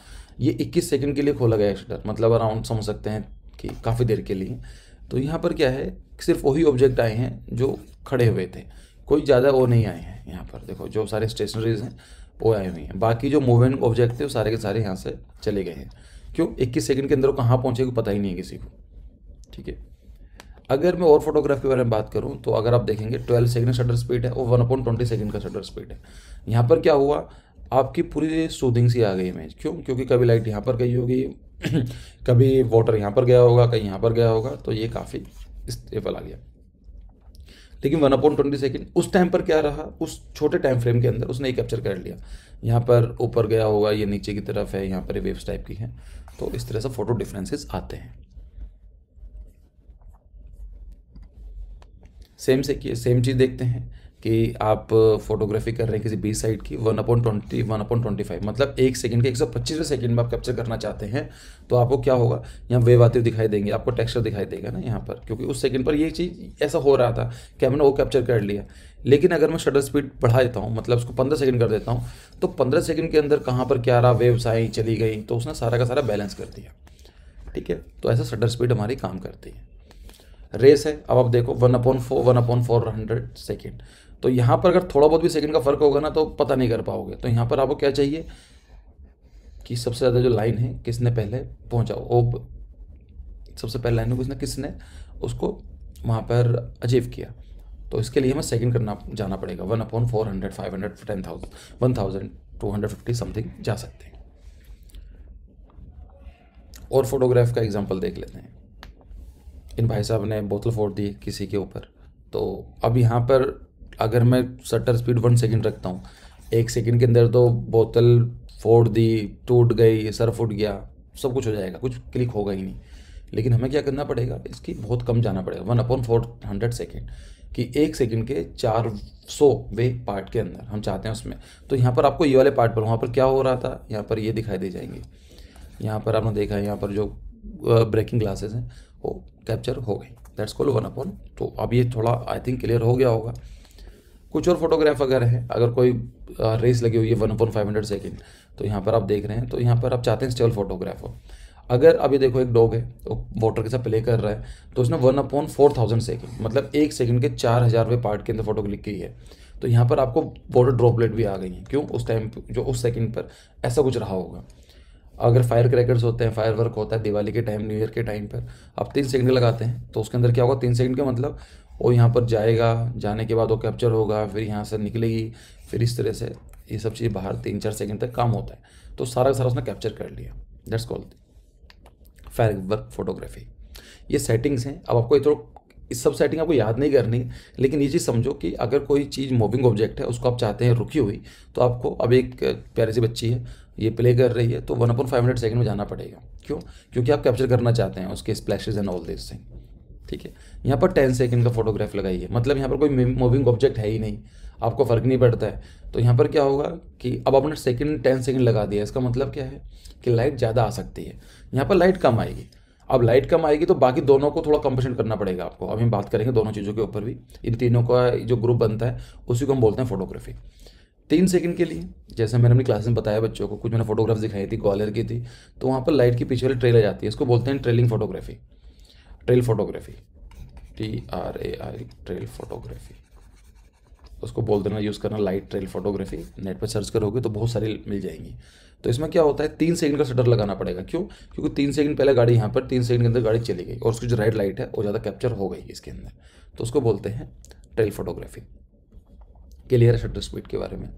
ये 21 सेकंड के लिए खोला गया शटर मतलब अराउंड समझ सकते हैं कि काफ़ी देर के लिए तो यहाँ पर क्या है सिर्फ वही ऑब्जेक्ट आए हैं जो खड़े हुए थे कोई ज़्यादा वो नहीं आए हैं यहाँ पर देखो जो सारे स्टेशनरीज हैं वो आए हुए हैं बाकी जो मूवमेंट ऑब्जेक्ट थे वो सारे के सारे यहाँ से चले गए हैं क्यों इक्कीस सेकेंड के अंदर कहाँ पहुँचे को पता ही नहीं है किसी को ठीक है अगर मैं और फोटोग्राफ के बारे में बात करूँ तो अगर आप देखेंगे ट्वेल्व सेकंड शटर स्पीड है वो वन अपॉइंट ट्वेंटी सेकंड का शटर स्पीड है यहाँ पर क्या हुआ आपकी पूरी सूदिंग सी आ गई इमेज क्यों क्योंकि कभी लाइट यहाँ पर गई होगी <clears throat> कभी वाटर यहाँ पर गया होगा कहीं यहाँ पर गया होगा तो ये काफ़ी स्टेबल आ गया लेकिन वन अपॉइंट ट्वेंटी सेकेंड उस टाइम पर क्या रहा उस छोटे टाइम फ्रेम के अंदर उसने ये कैप्चर कर लिया यहाँ पर ऊपर गया होगा ये नीचे की तरफ है यहाँ पर ये वेव्स टाइप की हैं तो इस तरह से फ़ोटो डिफरेंसेस आते हैं सेम से सेम चीज़ देखते हैं कि आप फोटोग्राफी कर रहे हैं किसी बी साइड की one upon twenty one upon twenty five मतलब एक सेकंड के एक सौ पच्चीसवें सेकेंड में आप कैप्चर करना चाहते हैं तो आपको क्या होगा यहाँ वेव आते हुए दिखाई देंगे आपको टेक्सचर दिखाई देगा ना यहाँ पर क्योंकि उस सेकंड पर ये चीज़ ऐसा हो रहा था कि हमने वो कैप्चर कर लिया लेकिन अगर मैं शटर स्पीड बढ़ा देता हूँ मतलब उसको पंद्रह सेकेंड कर देता हूँ तो पंद्रह सेकंड के अंदर कहाँ पर क्या रहा वेव्स आई चली गई तो उसने सारा का सारा बैलेंस कर दिया ठीक है तो ऐसा शटर स्पीड हमारी काम करती है रेस है अब आप देखो one upon four one upon four hundred second तो यहाँ पर अगर थोड़ा बहुत भी सेकंड का फ़र्क होगा ना तो पता नहीं कर पाओगे तो यहाँ पर आपको क्या चाहिए कि सबसे ज़्यादा जो लाइन है किसने पहले पहुँचा ओब सबसे पहले लाइन में किसने किसने उसको वहाँ पर अचीव किया तो इसके लिए हमें सेकंड करना जाना पड़ेगा one upon four hundred five hundred ten thousand one thousand two hundred fifty something जा सकते हैं और फोटोग्राफ का एग्जाम्पल देख लेते हैं इन भाई साहब ने बोतल फोड़ दी किसी के ऊपर तो अब यहाँ पर अगर मैं सटर स्पीड वन सेकेंड रखता हूँ एक सेकेंड के अंदर तो बोतल फोड़ दी टूट गई सर फूट गया सब कुछ हो जाएगा कुछ क्लिक होगा ही नहीं लेकिन हमें क्या करना पड़ेगा इसकी बहुत कम जाना पड़ेगा one upon four hundred second कि एक सेकेंड के चार सौ वे पार्ट के अंदर हम चाहते हैं उसमें तो यहाँ पर आपको ये वाले पार्ट पर वहाँ पर क्या हो रहा था यहाँ पर ये दिखाई दे जाएंगे यहाँ पर आपने देखा है यहाँ पर जो ब्रेकिंग ग्लासेज हैं वो कैप्चर हो गई दैट्स कॉल वन अपॉन तो अब ये थोड़ा आई थिंक क्लियर हो गया होगा कुछ और फोटोग्राफ अगर है अगर कोई रेस लगी हुई है one point five hundred second तो यहाँ पर आप देख रहे हैं तो यहाँ पर आप चाहते हैं स्टेबल फोटोग्राफ हो अगर अभी देखो एक डॉग है वो तो वाटर के साथ प्ले कर रहा है तो उसने one upon four thousand second मतलब एक सेकेंड के चार हज़ार रुपये पार्ट के अंदर फोटो क्लिक की है तो यहाँ पर आपको वाटर ड्रॉपलेट भी आ गई हैं क्यों उस टाइम जो उस सेकेंड पर ऐसा कुछ रहा होगा अगर फायर क्रैकर्स होते हैं फायर वर्क होता है दिवाली के टाइम न्यू ईयर के टाइम पर आप तीन सेकंड लगाते हैं तो उसके अंदर क्या होगा तीन सेकंड का मतलब वो यहाँ पर जाएगा जाने के बाद वो कैप्चर होगा फिर यहाँ से निकलेगी फिर इस तरह से ये सब चीज़ बाहर तीन चार सेकंड तक काम होता है तो सारा का सारा उसने कैप्चर कर लिया that's called fire work photography ये सेटिंग्स हैं अब आपको ये थोड़ा तो, इस सब सेटिंग आपको याद नहीं करनी लेकिन ये चीज़ समझो कि अगर कोई चीज़ मूविंग ऑब्जेक्ट है उसको आप चाहते हैं रुकी हुई तो आपको अब एक प्यारी सी बच्ची है ये प्ले कर रही है तो one upon five hundred second में जाना पड़ेगा क्यों क्योंकि आप कैप्चर करना चाहते हैं उसके splashes and all this thing ठीक है यहाँ पर टेन सेकेंड का फोटोग्राफ लगाइए मतलब यहाँ पर कोई मूविंग ऑब्जेक्ट है ही नहीं आपको फ़र्क नहीं पड़ता है तो यहाँ पर क्या होगा कि अब आपने सेकेंड टेन सेकेंड लगा दिया इसका मतलब क्या है कि लाइट ज़्यादा आ सकती है यहाँ पर लाइट कम आएगी अब लाइट कम आएगी तो बाकी दोनों को थोड़ा कंपेशन करना पड़ेगा आपको अभी हम बात करेंगे दोनों चीज़ों के ऊपर भी इन तीनों का जो ग्रुप बनता है उसी को हम बोलते हैं फोटोग्राफी तीन सेकंड के लिए जैसे मैंने अपनी क्लास में बताया बच्चों को कुछ मैंने फोटोग्राफ्स दिखाई थी ग्वालियर की थी तो वहाँ पर लाइट की पीछे वाली ट्रेल आ जाती है इसको बोलते हैं trailing photography trail photography T R A I trail photography उसको बोल देना यूज़ करना लाइट ट्रेल फोटोग्राफी नेट पर सर्च करोगे तो बहुत सारी मिल जाएंगी तो इसमें क्या होता है तीन सेकंड का शटर लगाना पड़ेगा क्यों क्योंकि तीन सेकंड पहले गाड़ी यहाँ पर तीन सेकंड के अंदर गाड़ी चली गई और उसकी जो रेड लाइट है वो ज़्यादा कैप्चर हो गई इसके अंदर तो उसको बोलते हैं ट्रेल फोटोग्राफी क्लियर है शटर स्पीड के बारे में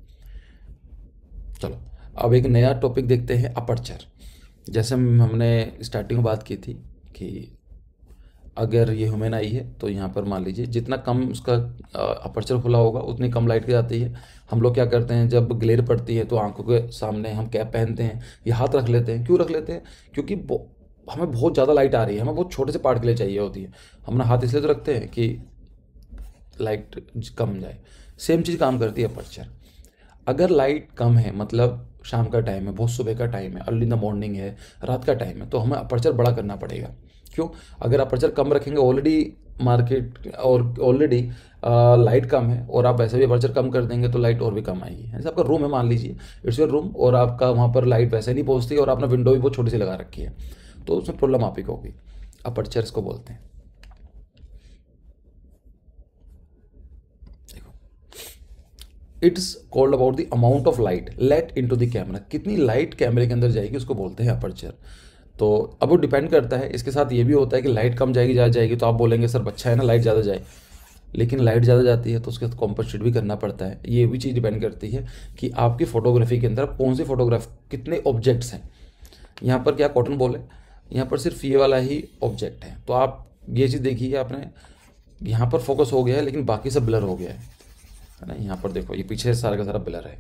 चलो अब एक नया टॉपिक देखते हैं अपर्चर जैसे हमने स्टार्टिंग में बात की थी कि अगर ये ह्यूमन आई है तो यहाँ पर मान लीजिए जितना कम उसका अपर्चर खुला होगा उतनी कम लाइट की जाती है हम लोग क्या करते हैं जब ग्लेर पड़ती है तो आंखों के सामने हम कैप पहनते हैं या हाथ रख लेते हैं क्यों रख लेते हैं क्योंकि हमें बहुत ज़्यादा लाइट आ रही है हमें बहुत छोटे से पार्ट के लिए चाहिए होती है हम ना हाथ इसलिए तो रखते हैं कि लाइट कम जाए सेम चीज़ काम करती है अपर्चर अगर लाइट कम है मतलब शाम का टाइम है बहुत सुबह का टाइम है अर्ली इन द मॉर्निंग है रात का टाइम है तो हमें अपर्चर बड़ा करना पड़ेगा क्यों अगर आप अपर्चर कम रखेंगे ऑलरेडी मार्केट और ऑलरेडी लाइट कम है और आप वैसे भी अपर्चर कम कर देंगे तो लाइट और भी कम आएगी जैसे आपका रूम है मान लीजिए इट्स योर रूम और आपका वहाँ पर लाइट वैसे नहीं पहुँचती और आपने विंडो भी बहुत छोटी सी लगा रखी है तो उसमें प्रॉब्लम आप ही को होगी अपर्चर इसको बोलते हैं it's called about the amount of light let in to the camera कितनी लाइट कैमरे के अंदर जाएगी उसको बोलते हैं अपर्चर तो अब वो डिपेंड करता है इसके साथ ये भी होता है कि लाइट कम जाएगी ज़्यादा जाएगी तो आप बोलेंगे सर अच्छा है ना लाइट ज़्यादा जाए लेकिन लाइट ज़्यादा जाती है तो उसके साथ कॉम्पनसेट भी करना पड़ता है ये भी चीज़ डिपेंड करती है कि आपकी फ़ोटोग्राफी के अंदर कौन सी फोटोग्राफ कितने ऑब्जेक्ट्स हैं यहाँ पर क्या कॉटन बॉल है यहाँ पर सिर्फ ये वाला ही ऑब्जेक्ट है तो आप ये चीज़ देखिए आपने यहाँ पर फोकस हो गया है लेकिन बाकी सब ब्लर हो गया है है ना यहाँ पर देखो ये पीछे सारा का सारा ब्लर है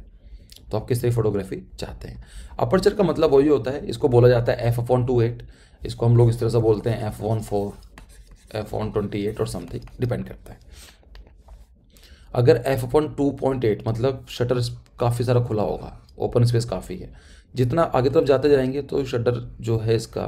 तो आप किस तरह फोटोग्राफी चाहते हैं अपर्चर का मतलब वही होता है इसको बोला जाता है एफ अपॉन टू एट इसको हम लोग इस तरह से बोलते हैं F one four F one twenty eight और समथिंग डिपेंड करता है अगर F upon two point eight मतलब शटर काफ़ी सारा खुला होगा ओपन स्पेस काफ़ी है जितना आगे तरफ जाते जाएंगे तो शटर जो है इसका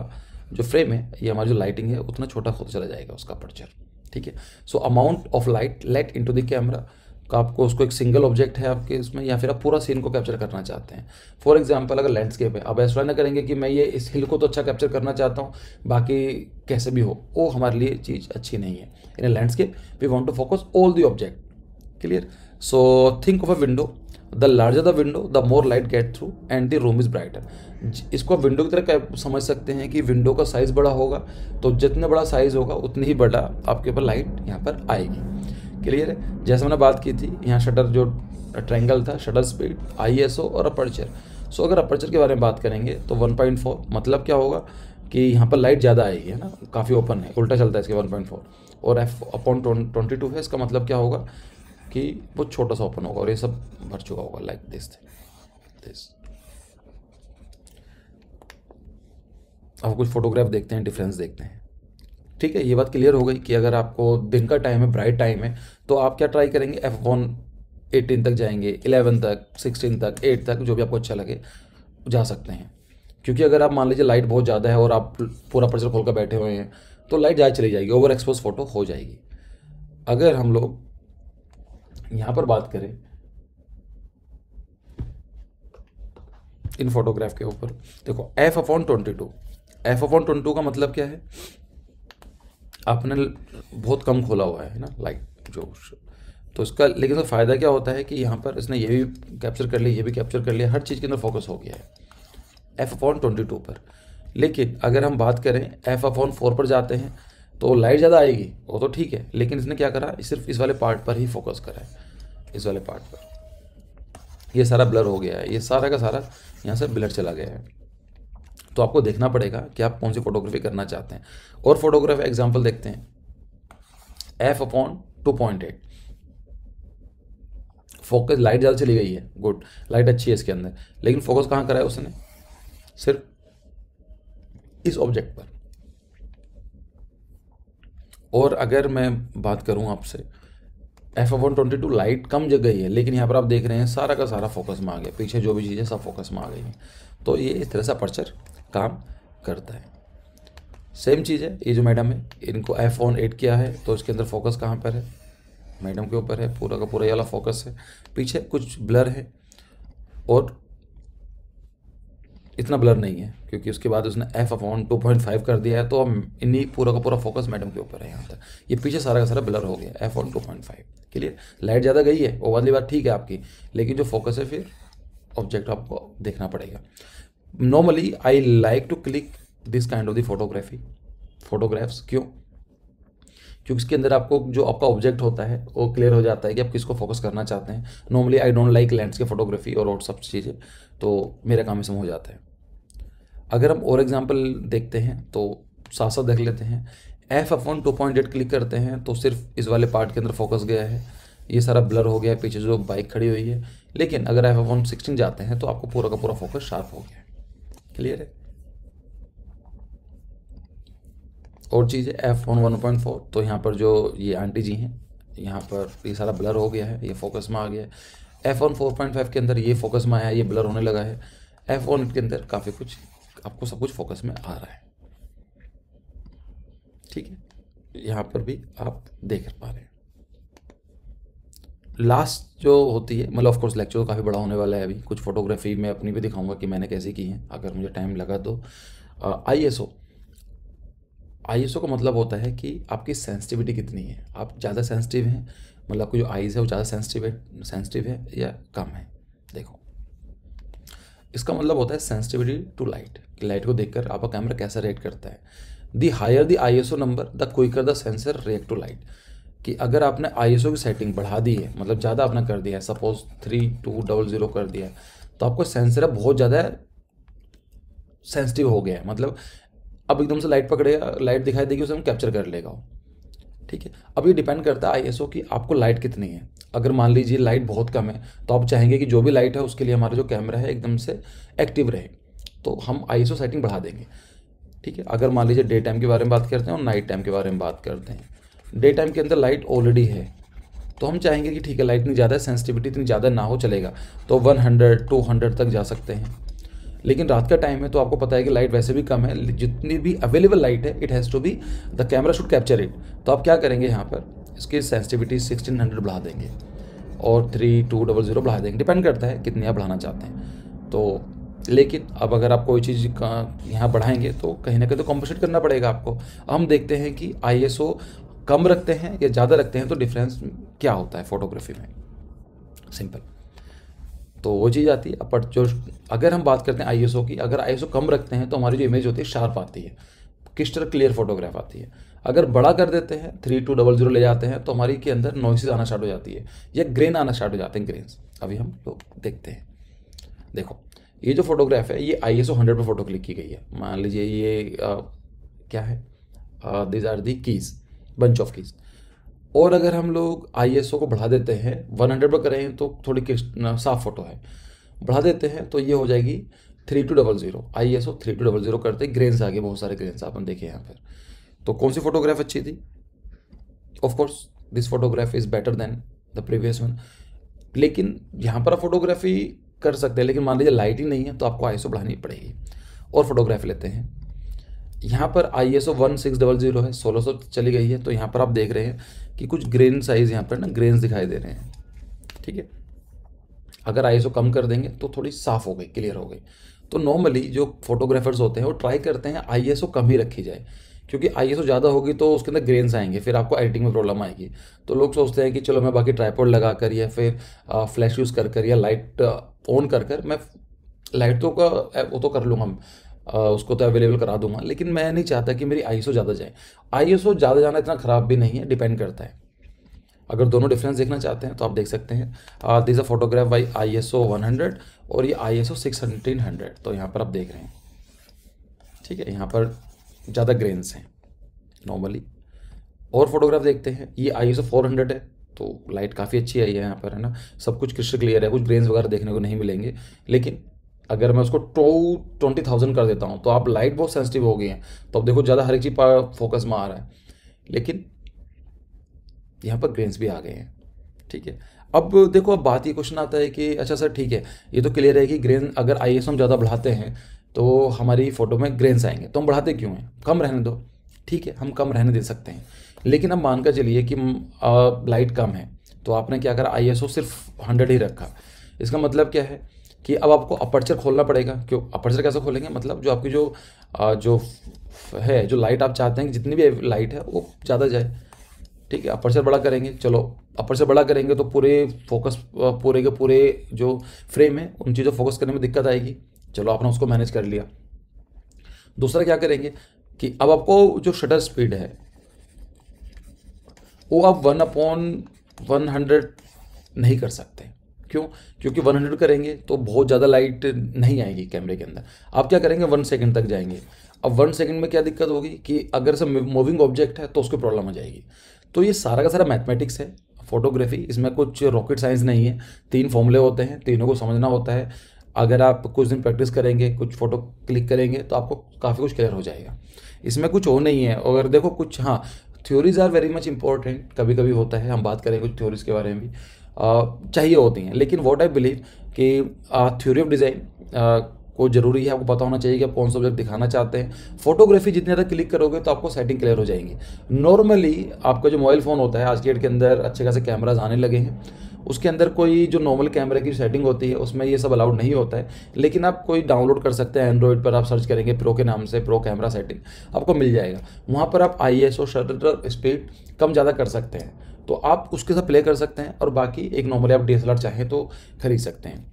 जो फ्रेम है ये हमारी जो लाइटिंग है उतना छोटा खुद चला जाएगा उसका अपर्चर ठीक है so amount of light let to the camera तो आपको उसको एक सिंगल ऑब्जेक्ट है आपके इसमें या फिर आप पूरा सीन को कैप्चर करना चाहते हैं फॉर एग्जाम्पल अगर लैंडस्केप है अब ऐसा ना करेंगे कि मैं ये इस हिल को तो अच्छा कैप्चर करना चाहता हूँ बाकी कैसे भी हो वो हमारे लिए चीज़ अच्छी नहीं है in a landscape we want to focus all the object clear so think of a window the larger the window the more light get through and the room is brighter इसको आप विंडो की तरह समझ सकते हैं कि window का size बड़ा होगा तो जितना बड़ा साइज़ होगा उतनी ही बड़ा आपके ऊपर लाइट यहाँ पर आएगी क्लियर है जैसे मैंने बात की थी यहाँ शटर जो ट्रैंगल था शटर स्पीड आई और अपर्चर सो अगर अपर्चर के बारे में बात करेंगे तो 1.4 मतलब क्या होगा कि यहाँ पर लाइट ज़्यादा आएगी है ना काफ़ी ओपन है उल्टा चलता है इसके 1.4 और एफ अपॉन ट्वेंटी टू है इसका मतलब क्या होगा कि वो छोटा सा ओपन होगा और ये सब भर चुका होगा लाइक दिस दिस अब कुछ फोटोग्राफ देखते हैं डिफरेंस देखते हैं ठीक है ये बात क्लियर हो गई कि अगर आपको दिन का टाइम है ब्राइट टाइम है तो आप क्या ट्राई करेंगे एफ वन एटीन तक जाएंगे इलेवन तक सिक्सटीन तक एट तक जो भी आपको अच्छा लगे जा सकते हैं क्योंकि अगर आप मान लीजिए लाइट बहुत ज़्यादा है और आप पूरा पर्चर खोल कर बैठे हुए हैं तो लाइट ज़्यादा चली जाएगी ओवर एक्सपोज फोटो हो जाएगी अगर हम लोग यहाँ पर बात करें इन फोटोग्राफ के ऊपर देखो F upon twenty two F upon twenty two का मतलब क्या है आपने बहुत कम खोला हुआ है ना लाइट जो तो इसका लेकिन तो फ़ायदा क्या होता है कि यहाँ पर इसने ये भी कैप्चर कर लिया ये भी कैप्चर कर लिया हर चीज़ के अंदर फोकस हो गया है एफ अपॉन ट्वेंटी टू पर लेकिन अगर हम बात करें एफ अपॉन फोर पर जाते हैं तो लाइट ज़्यादा आएगी वो तो ठीक है लेकिन इसने क्या करा सिर्फ इस वाले पार्ट पर ही फोकस करा है इस वाले पार्ट पर ये सारा ब्लर हो गया है ये सारा का सारा यहाँ से ब्लर चला गया है तो आपको देखना पड़ेगा कि आप कौन सी फोटोग्राफी करना चाहते हैं और फोटोग्राफ एग्जाम्पल देखते हैं F upon two point eight focus light ज़्यादा चली गई है गुड लाइट अच्छी है इसके अंदर लेकिन फोकस कहाँ करा है उसने सिर्फ इस ऑब्जेक्ट पर और अगर मैं बात करूँ आपसे F one twenty two light कम जग गई है लेकिन यहाँ पर आप देख रहे हैं सारा का सारा फोकस में आ गया पीछे जो भी चीज़ें सब फोकस में आ गई हैं तो ये इस तरह से अपर्चर काम करता है सेम चीज़ है ये जो मैडम है इनको एफ ऑन एड किया है तो इसके अंदर फोकस कहाँ पर है मैडम के ऊपर है पूरा का पूरा ये वाला फोकस है पीछे कुछ ब्लर है और इतना ब्लर नहीं है क्योंकि उसके बाद उसने F upon two point five कर दिया है तो अब इन्हीं पूरा का पूरा फोकस मैडम के ऊपर है यहाँ तक ये पीछे सारा का सारा ब्लर हो गया F on two point five clear light ज़्यादा गई है वो वाली बात ठीक है आपकी लेकिन जो फोकस है फिर ऑब्जेक्ट आपको देखना पड़ेगा normally I like to click this kind of the photography photographs क्यों क्योंकि इसके अंदर आपको जो आपका ऑब्जेक्ट होता है वो क्लियर हो जाता है कि आप किसको फोकस करना चाहते हैं normally I don't like landscape photography और और सब चीज़ें तो मेरा काम इसमें हो जाता है अगर हम और एग्जाम्पल देखते हैं तो साथ साथ देख लेते हैं F one two point eight click करते हैं तो सिर्फ इस वाले पार्ट के अंदर फोकस गया है ये सारा ब्लर हो गया है पीछे जो बाइक खड़ी हुई है लेकिन अगर एफ वन सिक्सटीन जाते हैं तो आपको पूरा का पूरा फोकस शार्प हो गया है क्लियर है और चीज़ है F one one point four तो यहाँ पर जो ये आंटी जी हैं यहाँ पर ये सारा ब्लर हो गया है ये फोकस में आ गया है F one four point five के अंदर ये फोकस में आया है ये ब्लर होने लगा है एफ वन के अंदर काफ़ी कुछ आपको सब कुछ फोकस में आ रहा है ठीक है यहाँ पर भी आप देख पा रहे हैं लास्ट जो होती है मतलब ऑफकोर्स लेक्चर काफ़ी बड़ा होने वाला है अभी कुछ फोटोग्राफी मैं अपनी भी दिखाऊंगा कि मैंने कैसे की है अगर मुझे टाइम लगा तो आई एस ओ आई का मतलब होता है कि आपकी सेंसिटिविटी कितनी है आप ज़्यादा सेंसिटिव हैं मतलब आपकी जो आईज़ है वो ज़्यादा सेंसिटिव है सेंसिटिव है या कम है देखो इसका मतलब होता है सेंसिटिविटी टू लाइट कि लाइट को देखकर आपका कैमरा कैसा रिएक्ट करता है the higher the I number the quicker the sensor react to light कि अगर आपने आई की सेटिंग बढ़ा दी है मतलब ज़्यादा आपने कर दिया है suppose three two double zero कर दिया है तो आपको सेंसर बहुत ज़्यादा सेंसिटिव हो गया है मतलब अब एकदम से लाइट पकड़ेगा लाइट दिखाई देगी उसे हम कैप्चर कर लेगा ठीक है अब ये डिपेंड करता है आई कि आपको लाइट कितनी है अगर मान लीजिए लाइट बहुत कम है तो आप चाहेंगे कि जो भी लाइट है उसके लिए हमारा जो कैमरा है एकदम से एक्टिव रहे तो हम आई सेटिंग बढ़ा देंगे ठीक है अगर मान लीजिए डे टाइम के बारे में बात करते हैं और नाइट टाइम के बारे में बात करते हैं डे टाइम के अंदर लाइट ऑलरेडी है तो हम चाहेंगे कि ठीक है लाइट इतनी ज़्यादा सेंसिटिविटी इतनी ज़्यादा ना हो चलेगा तो 100 200 तक जा सकते हैं लेकिन रात का टाइम है तो आपको पता है कि लाइट वैसे भी कम है जितनी भी अवेलेबल लाइट है it has to be the camera should capture it तो आप क्या करेंगे यहाँ पर इसकी सेंसिटिविटी सिक्सटीन हंड्रेड बढ़ा देंगे और थ्री टू डबल ज़ीरो बढ़ा देंगे डिपेंड करता है कितनी आप बढ़ाना चाहते हैं तो लेकिन अब अगर आप कोई चीज़ का यहाँ बढ़ाएंगे तो कहीं ना कहीं तो कॉम्पोसिट करना पड़ेगा आपको हम देखते हैं कि आई कम रखते हैं या ज़्यादा रखते हैं तो डिफरेंस क्या होता है फोटोग्राफी में सिंपल तो वो चीज़ आती है बट जो अगर हम बात करते हैं आई की अगर आई कम रखते हैं तो हमारी जो इमेज होती है शार्प आती है तरह क्लियर फोटोग्राफ आती है अगर बड़ा कर देते हैं थ्री टू डबल जीरो ले जाते हैं तो हमारी के अंदर नॉइसेज आना स्टार्ट हो जाती है या ग्रेन आना स्टार्ट हो जाते हैं ग्रेन अभी हम लोग देखते हैं देखो ये जो फोटोग्राफ है ये आई एस ओ हंड्रेड पर फोटो क्लिक की गई है मान लीजिए ये आ, क्या है these are the keys bunch of keys और अगर हम लोग आई को बढ़ा देते हैं वन हंड्रेड पर करें तो थोड़ी साफ फोटो है बढ़ा देते हैं तो ये हो जाएगी three two double zero I S O three two double zero करते ग्रेन्स आ गए बहुत सारे ग्रेन्स आपने देखे यहाँ पर तो कौन सी फोटोग्राफ अच्छी थी of course this photograph is better than the previous one लेकिन यहाँ पर आप फोटोग्राफी कर सकते हैं लेकिन मान लीजिए लाइट ही नहीं है तो आपको आई बढ़ानी पड़ेगी और फोटोग्राफी लेते हैं यहाँ पर I S O one six double zero है सोलह सौ चली गई है तो यहाँ पर आप देख रहे हैं कि कुछ ग्रेन साइज यहाँ पर ना ग्रेन्स दिखाई दे रहे हैं ठीक है अगर आईएसओ कम कर देंगे तो थोड़ी साफ हो गई क्लियर हो गई तो नॉर्मली जो फोटोग्राफर्स होते हैं वो ट्राई करते हैं आईएसओ कम ही रखी जाए क्योंकि आई ज़्यादा होगी तो उसके अंदर ग्रेन्स आएंगे फिर आपको एडिटिंग में प्रॉब्लम आएगी तो लोग सोचते हैं कि चलो मैं बाकी ट्राईपोड लगा कर या फिर फ्लैश यूज़ कर कर या लाइट ऑन कर कर मैं लाइट तो का वो तो कर लूँगा उसको तो अवेलेबल करा दूंगा लेकिन मैं नहीं चाहता कि मेरी आई ज़्यादा जाए आई ज़्यादा जाना इतना ख़राब भी नहीं है डिपेंड करता है अगर दोनों डिफरेंस देखना चाहते हैं तो आप देख सकते हैं this a photograph by I S और ये आई एस तो यहाँ पर आप देख रहे हैं ठीक है यहाँ पर ज़्यादा ग्रेन्स हैं नॉर्मली और फोटोग्राफ देखते हैं ये आई एस है तो लाइट काफ़ी अच्छी आई है यहाँ पर है ना सब कुछ क्रिस्टल क्लियर है कुछ ग्रेन्स वगैरह देखने को नहीं मिलेंगे लेकिन अगर मैं उसको टू ट्वेंटी थाउजेंड कर देता हूँ तो आप लाइट बहुत सेंसिटिव हो गई हैं तो आप देखो ज़्यादा हर एक चीज़ पर फोकस में आ रहा है लेकिन यहाँ पर ग्रेन्स भी आ गए हैं ठीक है अब देखो अब बात ये क्वेश्चन आता है कि अच्छा सर ठीक है ये तो क्लियर है कि ग्रेन अगर आई हम ज़्यादा बढ़ाते हैं तो हमारी फ़ोटो में ग्रेन्स आएंगे तो हम बढ़ाते क्यों हैं कम रहने दो ठीक है हम कम रहने दे सकते हैं लेकिन अब मानकर चलिए कि लाइट कम है तो आपने क्या करा आई सिर्फ हंड्रेड ही रखा इसका मतलब क्या है कि अब आपको अपर्चर खोलना पड़ेगा क्यों अपर्चर कैसे खोलेंगे मतलब जो आपकी जो जो है जो लाइट आप चाहते हैं कि जितनी भी लाइट है वो ज़्यादा जाए ठीक है अपर्चर बड़ा करेंगे चलो अपर्चर बड़ा करेंगे तो पूरे फोकस पूरे के पूरे जो फ्रेम है उन चीज़ों फोकस करने में दिक्कत आएगी चलो आपने उसको मैनेज कर लिया दूसरा क्या करेंगे कि अब आपको जो शटर स्पीड है वो आप वन अपॉन वन हंड्रेड नहीं कर सकते क्यों क्योंकि 100 करेंगे तो बहुत ज़्यादा लाइट नहीं आएगी कैमरे के अंदर आप क्या करेंगे वन सेकेंड तक जाएंगे अब वन सेकेंड में क्या दिक्कत होगी कि अगर सब मूविंग ऑब्जेक्ट है तो उसको प्रॉब्लम हो जाएगी तो ये सारा का सारा मैथमेटिक्स है फोटोग्राफी इसमें कुछ रॉकेट साइंस नहीं है तीन फॉर्मूले होते हैं तीनों को समझना होता है अगर आप कुछ दिन प्रैक्टिस करेंगे कुछ फ़ोटो क्लिक करेंगे तो आपको काफ़ी कुछ क्लियर हो जाएगा इसमें कुछ हो नहीं है और देखो कुछ हाँ theories are very much important कभी कभी होता है हम बात करें कुछ थ्योरीज के बारे में भी चाहिए होती हैं लेकिन वॉट आई बिलीव कि थ्योरी ऑफ डिज़ाइन को जरूरी है आपको पता होना चाहिए कि आप कौन सा ऑब्जेक्ट दिखाना चाहते हैं फोटोग्राफी जितने ज़्यादा क्लिक करोगे तो आपको सेटिंग क्लियर हो जाएंगी नॉर्मली आपका जो मोबाइल फ़ोन होता है आज के डेट के अंदर अच्छे खासे कैमराज आने लगे हैं उसके अंदर कोई जो नॉर्मल कैमरे की सेटिंग होती है उसमें ये सब अलाउड नहीं होता है लेकिन आप कोई डाउनलोड कर सकते हैं एंड्रॉयड पर आप सर्च करेंगे प्रो के नाम से प्रो कैमरा सेटिंग आपको मिल जाएगा वहाँ पर आप आई एस शटर स्पीड कम ज़्यादा कर सकते हैं तो आप उसके साथ प्ले कर सकते हैं और बाकी एक नॉर्मली आप डी चाहें तो खरीद सकते हैं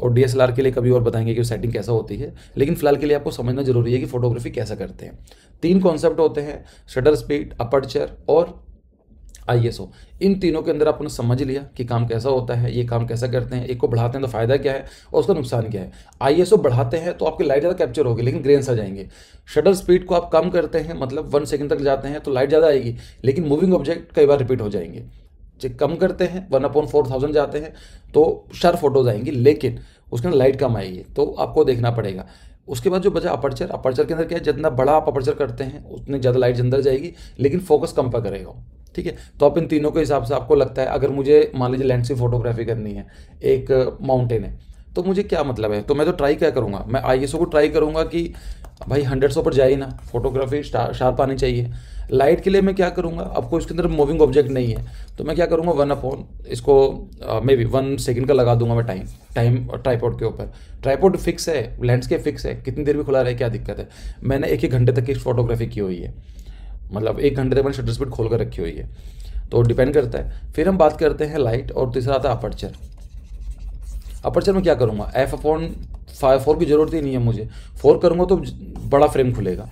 और डी के लिए कभी और बताएंगे कि सेटिंग कैसा होती है लेकिन फिलहाल के लिए आपको समझना जरूरी है कि फोटोग्राफी कैसा करते हैं तीन कॉन्सेप्ट होते हैं शटर स्पीड अपर्चर और आई इन तीनों के अंदर आपने समझ लिया कि काम कैसा होता है ये काम कैसा करते हैं एक को बढ़ाते हैं तो फ़ायदा क्या है और उसका नुकसान क्या है आई बढ़ाते हैं तो आपकी लाइट ज़्यादा कैप्चर होगी लेकिन ग्रेन्स आ जाएंगे शटल स्पीड को आप कम करते हैं मतलब वन सेकेंड तक जाते हैं तो लाइट ज़्यादा आएगी लेकिन मूविंग ऑब्जेक्ट कई बार रिपीट हो जाएंगे कम करते हैं वन अपॉन फोर थाउजेंड जाते हैं तो शार्प फोटोज आएंगी लेकिन उसके अंदर लाइट कम आएगी तो आपको देखना पड़ेगा उसके बाद जो बचा अपर्चर अपर्चर के अंदर क्या है जितना बड़ा आप अपर्चर करते हैं उतनी ज़्यादा लाइट अंदर जाएगी लेकिन फोकस कम पर करेगा ठीक है तो आप इन तीनों के हिसाब से आपको लगता है अगर मुझे मान लीजिए लैंड फोटोग्राफी करनी है एक माउंटेन uh, है तो मुझे क्या मतलब है तो मैं तो ट्राई क्या करूँगा मैं आई को ट्राई करूँगा कि भाई हंड्रेड सौ पर जाए ना फोटोग्राफी शार्प आनी चाहिए लाइट के लिए मैं क्या करूँगा अब कोई इसके अंदर मूविंग ऑब्जेक्ट नहीं है तो मैं क्या करूँगा वन अपॉन इसको मे बी वन सेकेंड का लगा दूंगा मैं टाइम टाइम ट्राईपोर्ट के ऊपर ट्राईपोर्ट फिक्स है लैंडस्केप फिक्स है कितनी देर भी खुला रहे क्या दिक्कत है मैंने एक ही घंटे तक की फोटोग्राफी की हुई है मतलब एक घंटे तक मैंने शटर स्पीड खोल कर रखी हुई है तो डिपेंड करता है फिर हम बात करते हैं लाइट और तीसरा आता है अपर्चर अपर्चर में क्या करूँगा एफ अपॉन फाइव फोर की ज़रूरत ही नहीं है मुझे फोर करूँगा तो बड़ा फ्रेम खुलेगा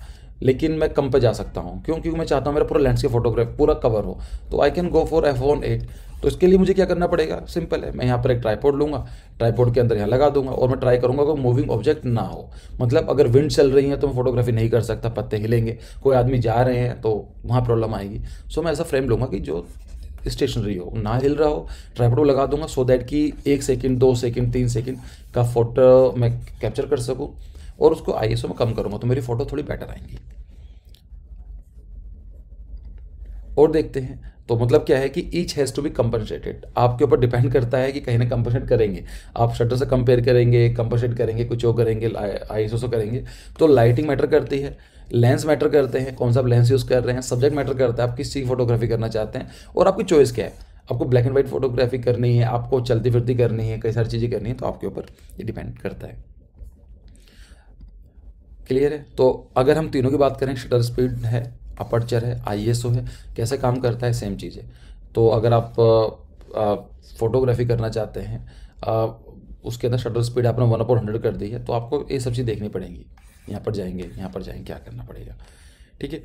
लेकिन मैं कम पे जा सकता हूँ क्योंकि मैं चाहता हूँ मेरा पूरा लैंडस्केप फोटोग्राफ पूरा कवर हो तो I can go for F on eight तो इसके लिए मुझे क्या करना पड़ेगा सिंपल है मैं यहाँ पर एक ट्राईपोर्ड लूंगा ट्राईपोर्ड के अंदर यहाँ लगा दूंगा और मैं ट्राई करूंगा कोई मूविंग ऑब्जेक्ट ना हो मतलब अगर विंड चल रही है तो मैं फोटोग्राफी नहीं कर सकता पत्ते हिलेंगे कोई आदमी जा रहे हैं तो वहाँ प्रॉब्लम आएगी सो मैं ऐसा फ्रेम लूँगा कि जो स्टेशनरी हो ना हिल रहा हो ट्राईपोर्ड लगा दूंगा सो दैट कि एक सेकेंड दो सेकेंड तीन सेकेंड का फोटो मैं कैप्चर कर सकूँ और उसको आई में कम करूँगा तो मेरी फ़ोटो थोड़ी बेटर आएंगी और देखते हैं तो मतलब क्या है कि each has to be compensated आपके ऊपर डिपेंड करता है कि कहीं ना कंपनसेट करेंगे आप शटर से कंपेयर करेंगे कंपनसेट करेंगे कुछ और करेंगे आई एस करेंगे तो लाइटिंग मैटर करती है लेंस मैटर करते हैं कौन सा लेंस यूज़ कर रहे हैं सब्जेक्ट मैटर करता है आप किस चीज़ फोटोग्राफी करना चाहते हैं और आपकी चॉइस क्या है आपको ब्लैक एंड व्हाइट फोटोग्राफी करनी है आपको चलती फिरती करनी है कई सारी चीज़ें करनी है तो आपके ऊपर ये डिपेंड करता है क्लियर है तो अगर हम तीनों की बात करें शटर स्पीड है अपर्चर है आई है कैसे काम करता है सेम चीज़ है तो अगर आप फोटोग्राफी करना चाहते हैं आ, उसके अंदर शटर स्पीड आपने वन अपॉइंट हंड्रेड कर दी है तो आपको ये सब चीज़ देखनी पड़ेंगी यहाँ पर जाएंगे यहाँ पर जाएंगे क्या करना पड़ेगा ठीक है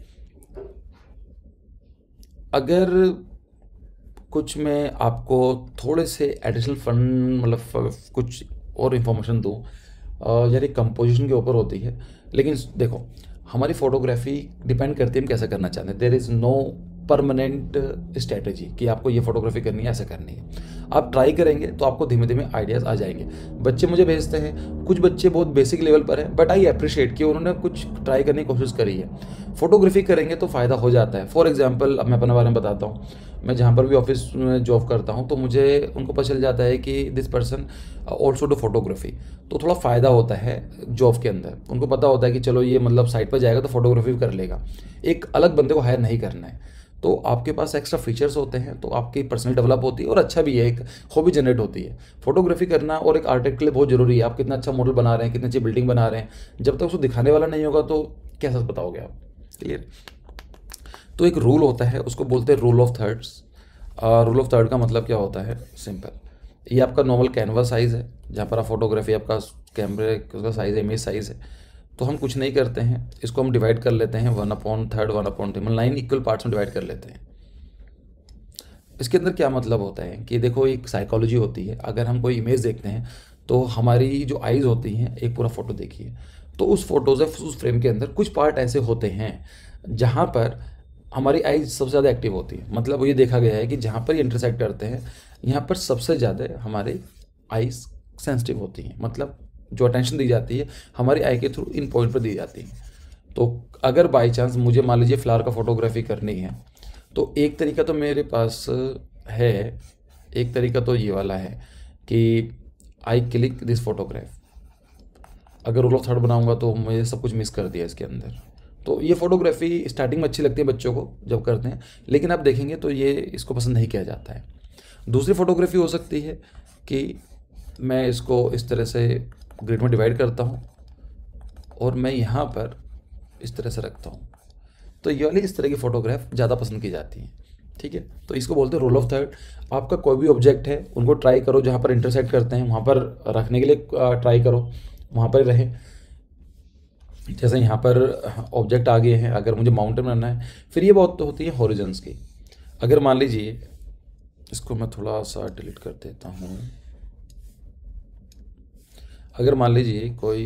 अगर कुछ मैं आपको थोड़े से एडिशनल फंड मतलब कुछ और इन्फॉर्मेशन दूँ यानी कंपोजिशन के ऊपर होती है लेकिन देखो हमारी फोटोग्राफी डिपेंड करती है हम कैसा करना चाहते हैं there is no permanent strategy कि आपको ये फोटोग्राफी करनी है ऐसा करनी है आप ट्राई करेंगे तो आपको धीमे धीमे आइडियाज़ आ जाएंगे बच्चे मुझे भेजते हैं कुछ बच्चे बहुत बेसिक लेवल पर हैं बट आई अप्रिशिएट कि उन्होंने कुछ ट्राई करने की कोशिश करी है फोटोग्राफी करेंगे तो फ़ायदा हो जाता है फॉर एग्जाम्पल अब मैं अपने बारे में बताता हूँ मैं जहाँ पर भी ऑफिस में जॉब करता हूँ तो मुझे उनको पता चल जाता है कि this person also do photography तो थोड़ा फ़ायदा होता है जॉब के अंदर उनको पता होता है कि चलो ये मतलब साइट पर जाएगा तो फोटोग्राफी कर लेगा एक अलग बंदे को हायर नहीं करना है तो आपके पास एक्स्ट्रा फीचर्स होते हैं तो आपकी पर्सनल डेवलप होती है और अच्छा भी है एक हॉबी जनरेट होती है फोटोग्राफी करना और एक आर्टिस्ट के लिए बहुत ज़रूरी है आप कितना अच्छा मॉडल बना रहे हैं कितनी अच्छी बिल्डिंग बना रहे हैं जब तक उसको दिखाने वाला नहीं होगा तो कैसा बताओगे आप क्लियर तो एक रूल होता है उसको बोलते हैं rule of thirds rule of third का मतलब क्या होता है सिंपल ये आपका नॉर्मल कैनवा साइज़ है जहाँ पर आप फोटोग्राफी आपका कैमरे उसका साइज़ है इमेज साइज़ है तो हम कुछ नहीं करते हैं इसको हम डिवाइड कर लेते हैं one upon third one upon three मतलब नाइन इक्वल पार्ट्स में डिवाइड कर लेते हैं इसके अंदर क्या मतलब होता है कि देखो एक साइकोलॉजी होती है अगर हम कोई इमेज देखते हैं तो हमारी जो आइज़ होती हैं एक पूरा फ़ोटो देखिए तो उस फोटोज या उस फ्रेम के अंदर कुछ पार्ट ऐसे होते हैं जहाँ पर हमारी आइज सबसे ज़्यादा एक्टिव होती है मतलब ये देखा गया है कि जहाँ पर ये इंटरसेक्ट करते हैं यहाँ पर सबसे ज़्यादा हमारी आइज सेंसिटिव होती हैं मतलब जो अटेंशन दी जाती है हमारी आई के थ्रू इन पॉइंट पर दी जाती है तो अगर बाई चांस मुझे मान लीजिए फ्लावर का फोटोग्राफी करनी है तो एक तरीका तो मेरे पास है एक तरीका तो ये वाला है कि आई क्लिक दिस फोटोग्राफ अगर रोल ऑफ थर्ड बनाऊंगा तो मुझे सब कुछ मिस कर दिया इसके अंदर तो ये फोटोग्राफी स्टार्टिंग में अच्छी लगती है बच्चों को जब करते हैं लेकिन आप देखेंगे तो ये इसको पसंद नहीं किया जाता है दूसरी फोटोग्राफी हो सकती है कि मैं इसको इस तरह से ग्रिड तो में डिवाइड करता हूँ और मैं यहाँ पर इस तरह से रखता हूँ तो ये वाली इस तरह की फ़ोटोग्राफ ज़्यादा पसंद की जाती है ठीक है तो इसको बोलते हैं रोल ऑफ थर्ड आपका कोई भी ऑब्जेक्ट है उनको ट्राई करो जहाँ पर इंटरसेक्ट करते हैं वहाँ पर रखने के लिए ट्राई करो वहाँ पर रहें जैसे यहाँ पर ऑब्जेक्ट आ गए हैं अगर मुझे माउंटेन बनाना है फिर ये बहुत तो होती है हॉरिजन्स की अगर मान लीजिए इसको मैं थोड़ा सा डिलीट कर देता हूँ अगर मान लीजिए कोई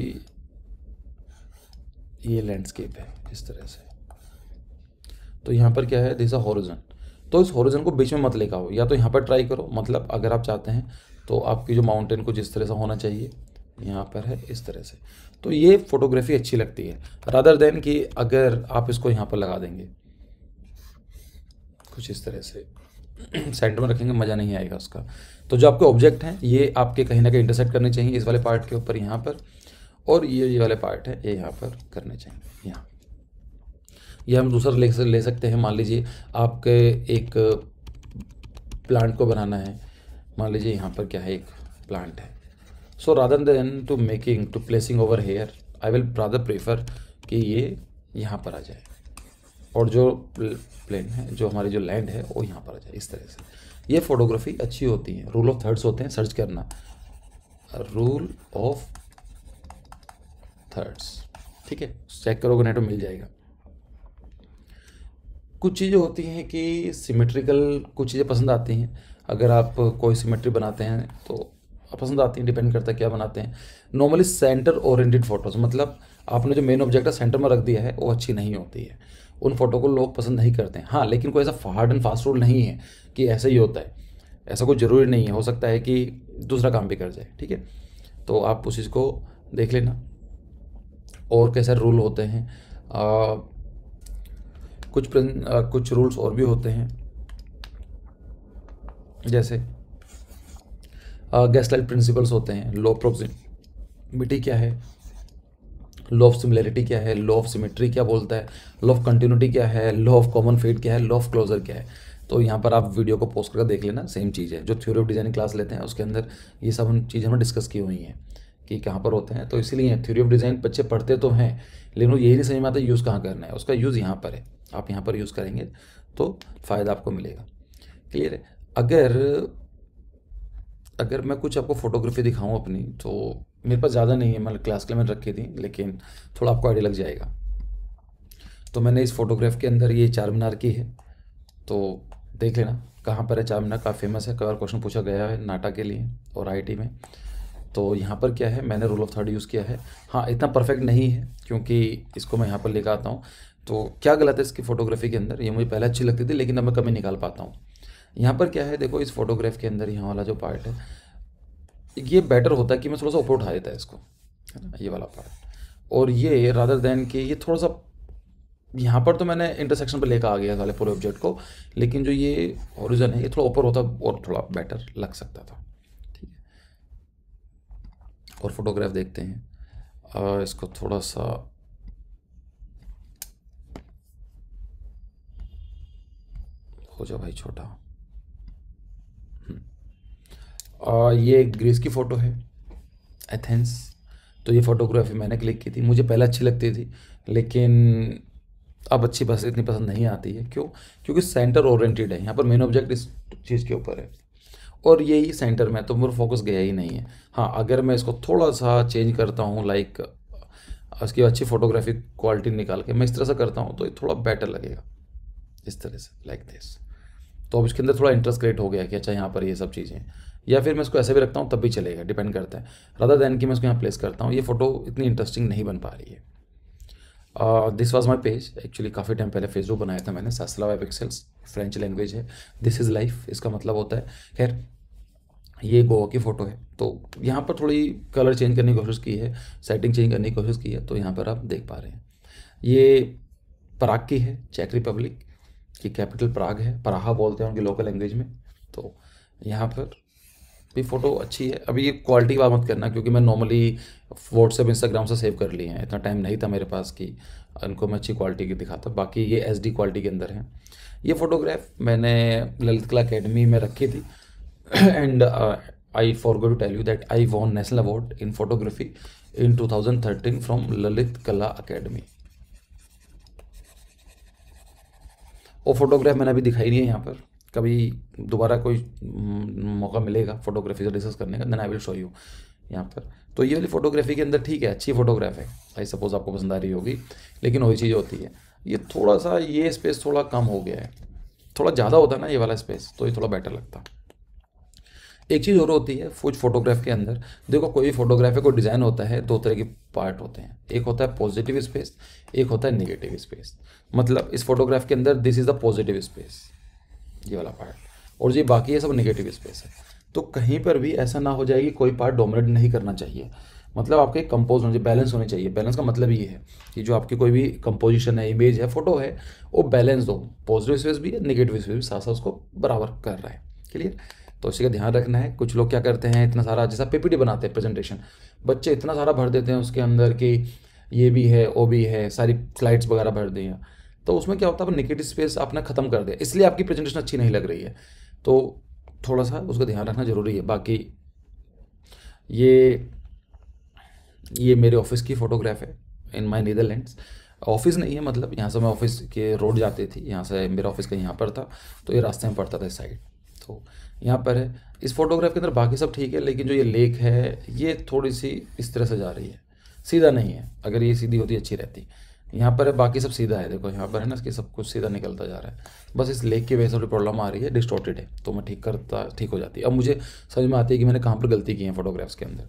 ये लैंडस्केप है इस तरह से तो यहाँ पर क्या है दिस अ हॉरिजन तो इस हॉरिजन को बीच में मत लेकर आओ या तो यहाँ पर ट्राई करो मतलब अगर आप चाहते हैं तो आपकी जो माउंटेन को जिस तरह से होना चाहिए यहाँ पर है इस तरह से तो ये फोटोग्राफी अच्छी लगती है रादर देन कि अगर आप इसको यहाँ पर लगा देंगे कुछ इस तरह से <clears throat> सेंटर में रखेंगे मज़ा नहीं आएगा उसका तो जो आपके ऑब्जेक्ट हैं ये आपके कहीं ना कहीं इंटरसेक्ट करने चाहिए इस वाले पार्ट के ऊपर यहाँ पर और ये ये वाले पार्ट है ये यहाँ पर करने चाहिए यहाँ ये हम दूसरा ले ले सकते हैं मान लीजिए आपके एक प्लांट को बनाना है मान लीजिए यहाँ पर क्या है एक प्लांट है so rather than to making to placing over here I will rather prefer कि ये यहाँ पर आ जाए और जो प्लेन है जो हमारी जो लैंड है वो यहाँ पर आ जाए इस तरह से ये फोटोग्राफी अच्छी होती है रूल ऑफ थर्ड्स होते हैं सर्च करना रूल ऑफ थर्ड्स ठीक है चेक करोगे तो मिल जाएगा कुछ चीज़ें होती हैं कि सिमेट्रिकल कुछ चीज़ें पसंद आती हैं अगर आप कोई सिमेट्री बनाते हैं तो पसंद आती हैं डिपेंड करता है क्या बनाते हैं नॉर्मली सेंटर ओरिएंटेड फोटोज़ मतलब आपने जो मेन ऑब्जेक्ट है सेंटर में रख दिया है वो अच्छी नहीं होती है उन फ़ोटो को लोग पसंद नहीं करते हैं हाँ लेकिन कोई ऐसा हार्ड एंड फास्ट रूल नहीं है कि ऐसा ही होता है ऐसा कोई ज़रूरी नहीं है हो सकता है कि दूसरा काम भी कर जाए ठीक है तो आप उस चीज़ को देख लेना और कैसे रूल होते हैं आ, कुछ आ, कुछ रूल्स और भी होते हैं जैसे गेस्ट लाइट प्रिंसिपल्स होते हैं लो प्रोक्सिमिटी क्या है लॉ ऑफ सिमिलरिटी क्या है लॉ ऑफ सिमेट्री क्या बोलता है लॉ ऑफ कंटिन्यूटी क्या है लॉ ऑफ कॉमन फेड क्या है लॉ ऑफ क्लोजर क्या है तो यहाँ पर आप वीडियो को पोस्ट करके देख लेना सेम चीज़ है जो थ्योरी ऑफ डिजाइनिंग क्लास लेते हैं उसके अंदर ये सब हम चीज़ें हमने डिस्कस की हुई हैं कि कहाँ पर होते हैं तो इसीलिए थ्योरी ऑफ डिज़ाइन बच्चे पढ़ते तो हैं लेकिन वो यही नहीं समझ में आता यूज़ कहाँ करना है उसका यूज़ यहाँ पर है आप यहाँ पर यूज़ करेंगे तो फ़ायदा आपको मिलेगा क्लियर है अगर अगर मैं कुछ आपको फ़ोटोग्राफी दिखाऊँ अपनी तो मेरे पास ज़्यादा नहीं है मतलब क्लास के लिए मैंने रखी थी लेकिन थोड़ा आपको आइडिया लग जाएगा तो मैंने इस फोटोग्राफ के अंदर ये चार मीनार की है तो देख लेना कहाँ पर है चार मीनार काफ़ी फेमस है कई बार क्वेश्चन पूछा गया है नाटा के लिए और आई में तो यहाँ पर क्या है मैंने रूल ऑफ थर्ड यूज़ किया है हाँ इतना परफेक्ट नहीं है क्योंकि इसको मैं यहाँ पर लेकर आता हूँ तो क्या गलत है इसकी फ़ोटोग्राफी के अंदर ये मुझे पहले अच्छी लगती थी लेकिन अब मैं कभी निकाल पाता हूँ यहाँ पर क्या है देखो इस फोटोग्राफ के अंदर यहाँ वाला जो पार्ट है ये बेटर होता है कि मैं थोड़ा सा ऊपर उठा देता है इसको है हम्म। ना ये वाला पार्ट और ये रादर देन के ये थोड़ा सा यहाँ पर तो मैंने इंटरसेक्शन पर लेकर आ गया साले पूरे ऑब्जेक्ट को लेकिन जो ये ओरिजन है ये थोड़ा ऊपर होता और थोड़ा बेटर लग सकता था ठीक है और फोटोग्राफ देखते हैं आ, इसको थोड़ा सा हो जाओ भाई छोटा और ये ग्रीस की फ़ोटो है एथेंस तो ये फ़ोटोग्राफी मैंने क्लिक की थी मुझे पहले अच्छी लगती थी लेकिन अब अच्छी बस इतनी पसंद नहीं आती है क्यों क्योंकि सेंटर ओरिएंटेड है यहाँ पर मेन ऑब्जेक्ट इस चीज़ के ऊपर है और यही सेंटर में तो मेरा फोकस गया ही नहीं है हाँ अगर मैं इसको थोड़ा सा चेंज करता हूँ लाइक उसकी अच्छी फोटोग्राफी क्वालिटी निकाल के मैं इस तरह से करता हूँ तो ये थोड़ा बेटर लगेगा इस तरह से लाइक like दिस तो अब इसके अंदर थोड़ा इंटरेस्ट क्रिएट हो गया कि अच्छा यहाँ पर ये सब चीज़ें या फिर मैं इसको ऐसे भी रखता हूँ तब भी चलेगा डिपेंड करता है राधा दैन की मैं इसको यहाँ प्लेस करता हूँ ये फोटो इतनी इंटरेस्टिंग नहीं बन पा रही है this was my page actually काफ़ी टाइम पहले फेसबुक बनाया था मैंने सासला वेब एक्सेल्स फ्रेंच लैंग्वेज है दिस इज़ लाइफ इसका मतलब होता है खैर ये गोवा की फ़ोटो है तो यहाँ पर थोड़ी कलर चेंज करने की कोशिश की है सेटिंग चेंज करने की कोशिश की है तो यहाँ पर आप देख पा रहे हैं ये पराग की है चेक रिपब्लिक की कैपिटल पराग है पराहा बोलते हैं उनकी लोकल लैंग्वेज में तो यहाँ पर भी फ़ोटो अच्छी है अभी ये क्वालिटी बात मत करना क्योंकि मैं नॉर्मली व्हाट्सएप इंस्टाग्राम से सेव कर लिए हैं इतना टाइम नहीं था मेरे पास कि इनको मैं अच्छी क्वालिटी की दिखाता बाकी ये एच क्वालिटी के अंदर है ये फ़ोटोग्राफ मैंने ललित कला अकेडमी में रखी थी and I forgot to tell you that I won national award in photography in two thousand thirteen from Lalit Kala Academy वो फोटोग्राफ मैंने अभी दिखाई नहीं है यहाँ पर कभी दोबारा कोई हम्म, मौका मिलेगा फोटोग्राफी से डिस्कस करने का then I will show you यहाँ पर तो ये वाली फोटोग्राफी के अंदर ठीक है अच्छी फोटोग्राफ है आई सपोज आपको पसंद आ रही होगी लेकिन वही चीज़ होती है ये थोड़ा सा ये स्पेस थोड़ा कम हो गया है थोड़ा ज़्यादा होता ना ये वाला स्पेस तो ये थोड़ा बेटर लगता एक चीज़ और होती है फूज फोटोग्राफ के अंदर देखो कोई भी फोटोग्राफी को डिज़ाइन होता है दो तरह के पार्ट होते हैं एक होता है पॉजिटिव स्पेस एक होता है नेगेटिव स्पेस मतलब इस फोटोग्राफ के अंदर this is the positive space ये वाला पार्ट और ये बाकी ये सब नेगेटिव स्पेस है तो कहीं पर भी ऐसा ना हो जाए कि कोई पार्ट डोमिनेट नहीं करना चाहिए मतलब आपके कंपोज होने बैलेंस होने चाहिए बैलेंस का मतलब ये है कि जो आपकी कोई भी कंपोजिशन है इमेज है फोटो है वो बैलेंस हो पॉजिटिव स्पेस भी है निगेटिव स्पेस भी साथ साथ उसको बराबर कर रहा है क्लियर तो इसी का ध्यान रखना है कुछ लोग क्या करते हैं इतना सारा जैसा पीपीटी बनाते हैं प्रेजेंटेशन बच्चे इतना सारा भर देते हैं उसके अंदर कि ये भी है वो भी है सारी स्लाइड्स वगैरह भर दें तो उसमें क्या होता है निगेटिव स्पेस आपने ख़त्म कर दिया इसलिए आपकी प्रेजेंटेशन अच्छी नहीं लग रही है तो थोड़ा सा उसका ध्यान रखना ज़रूरी है बाकी ये ये मेरे ऑफिस की फ़ोटोग्राफ है इन माई नीदरलैंड्स ऑफिस नहीं है मतलब यहाँ से मैं ऑफिस के रोड जाती थी यहाँ से मेरा ऑफिस का यहाँ पर था तो ये रास्ते में पड़ता था इस साइड तो यहाँ पर है इस फोटोग्राफ के अंदर बाकी सब ठीक है लेकिन जो ये लेक है ये थोड़ी सी इस तरह से जा रही है सीधा नहीं है अगर ये सीधी होती अच्छी रहती यहाँ पर बाकी सब सीधा है देखो यहाँ पर है ना इसके सब कुछ सीधा निकलता जा रहा है बस इस लेग की वजह से थोड़ी प्रॉब्लम आ रही है डिस्टोटेड है तो मैं ठीक करता ठीक हो जाती है अब मुझे समझ में आती है कि मैंने कहाँ पर गलती की है फोटोग्राफ्स के अंदर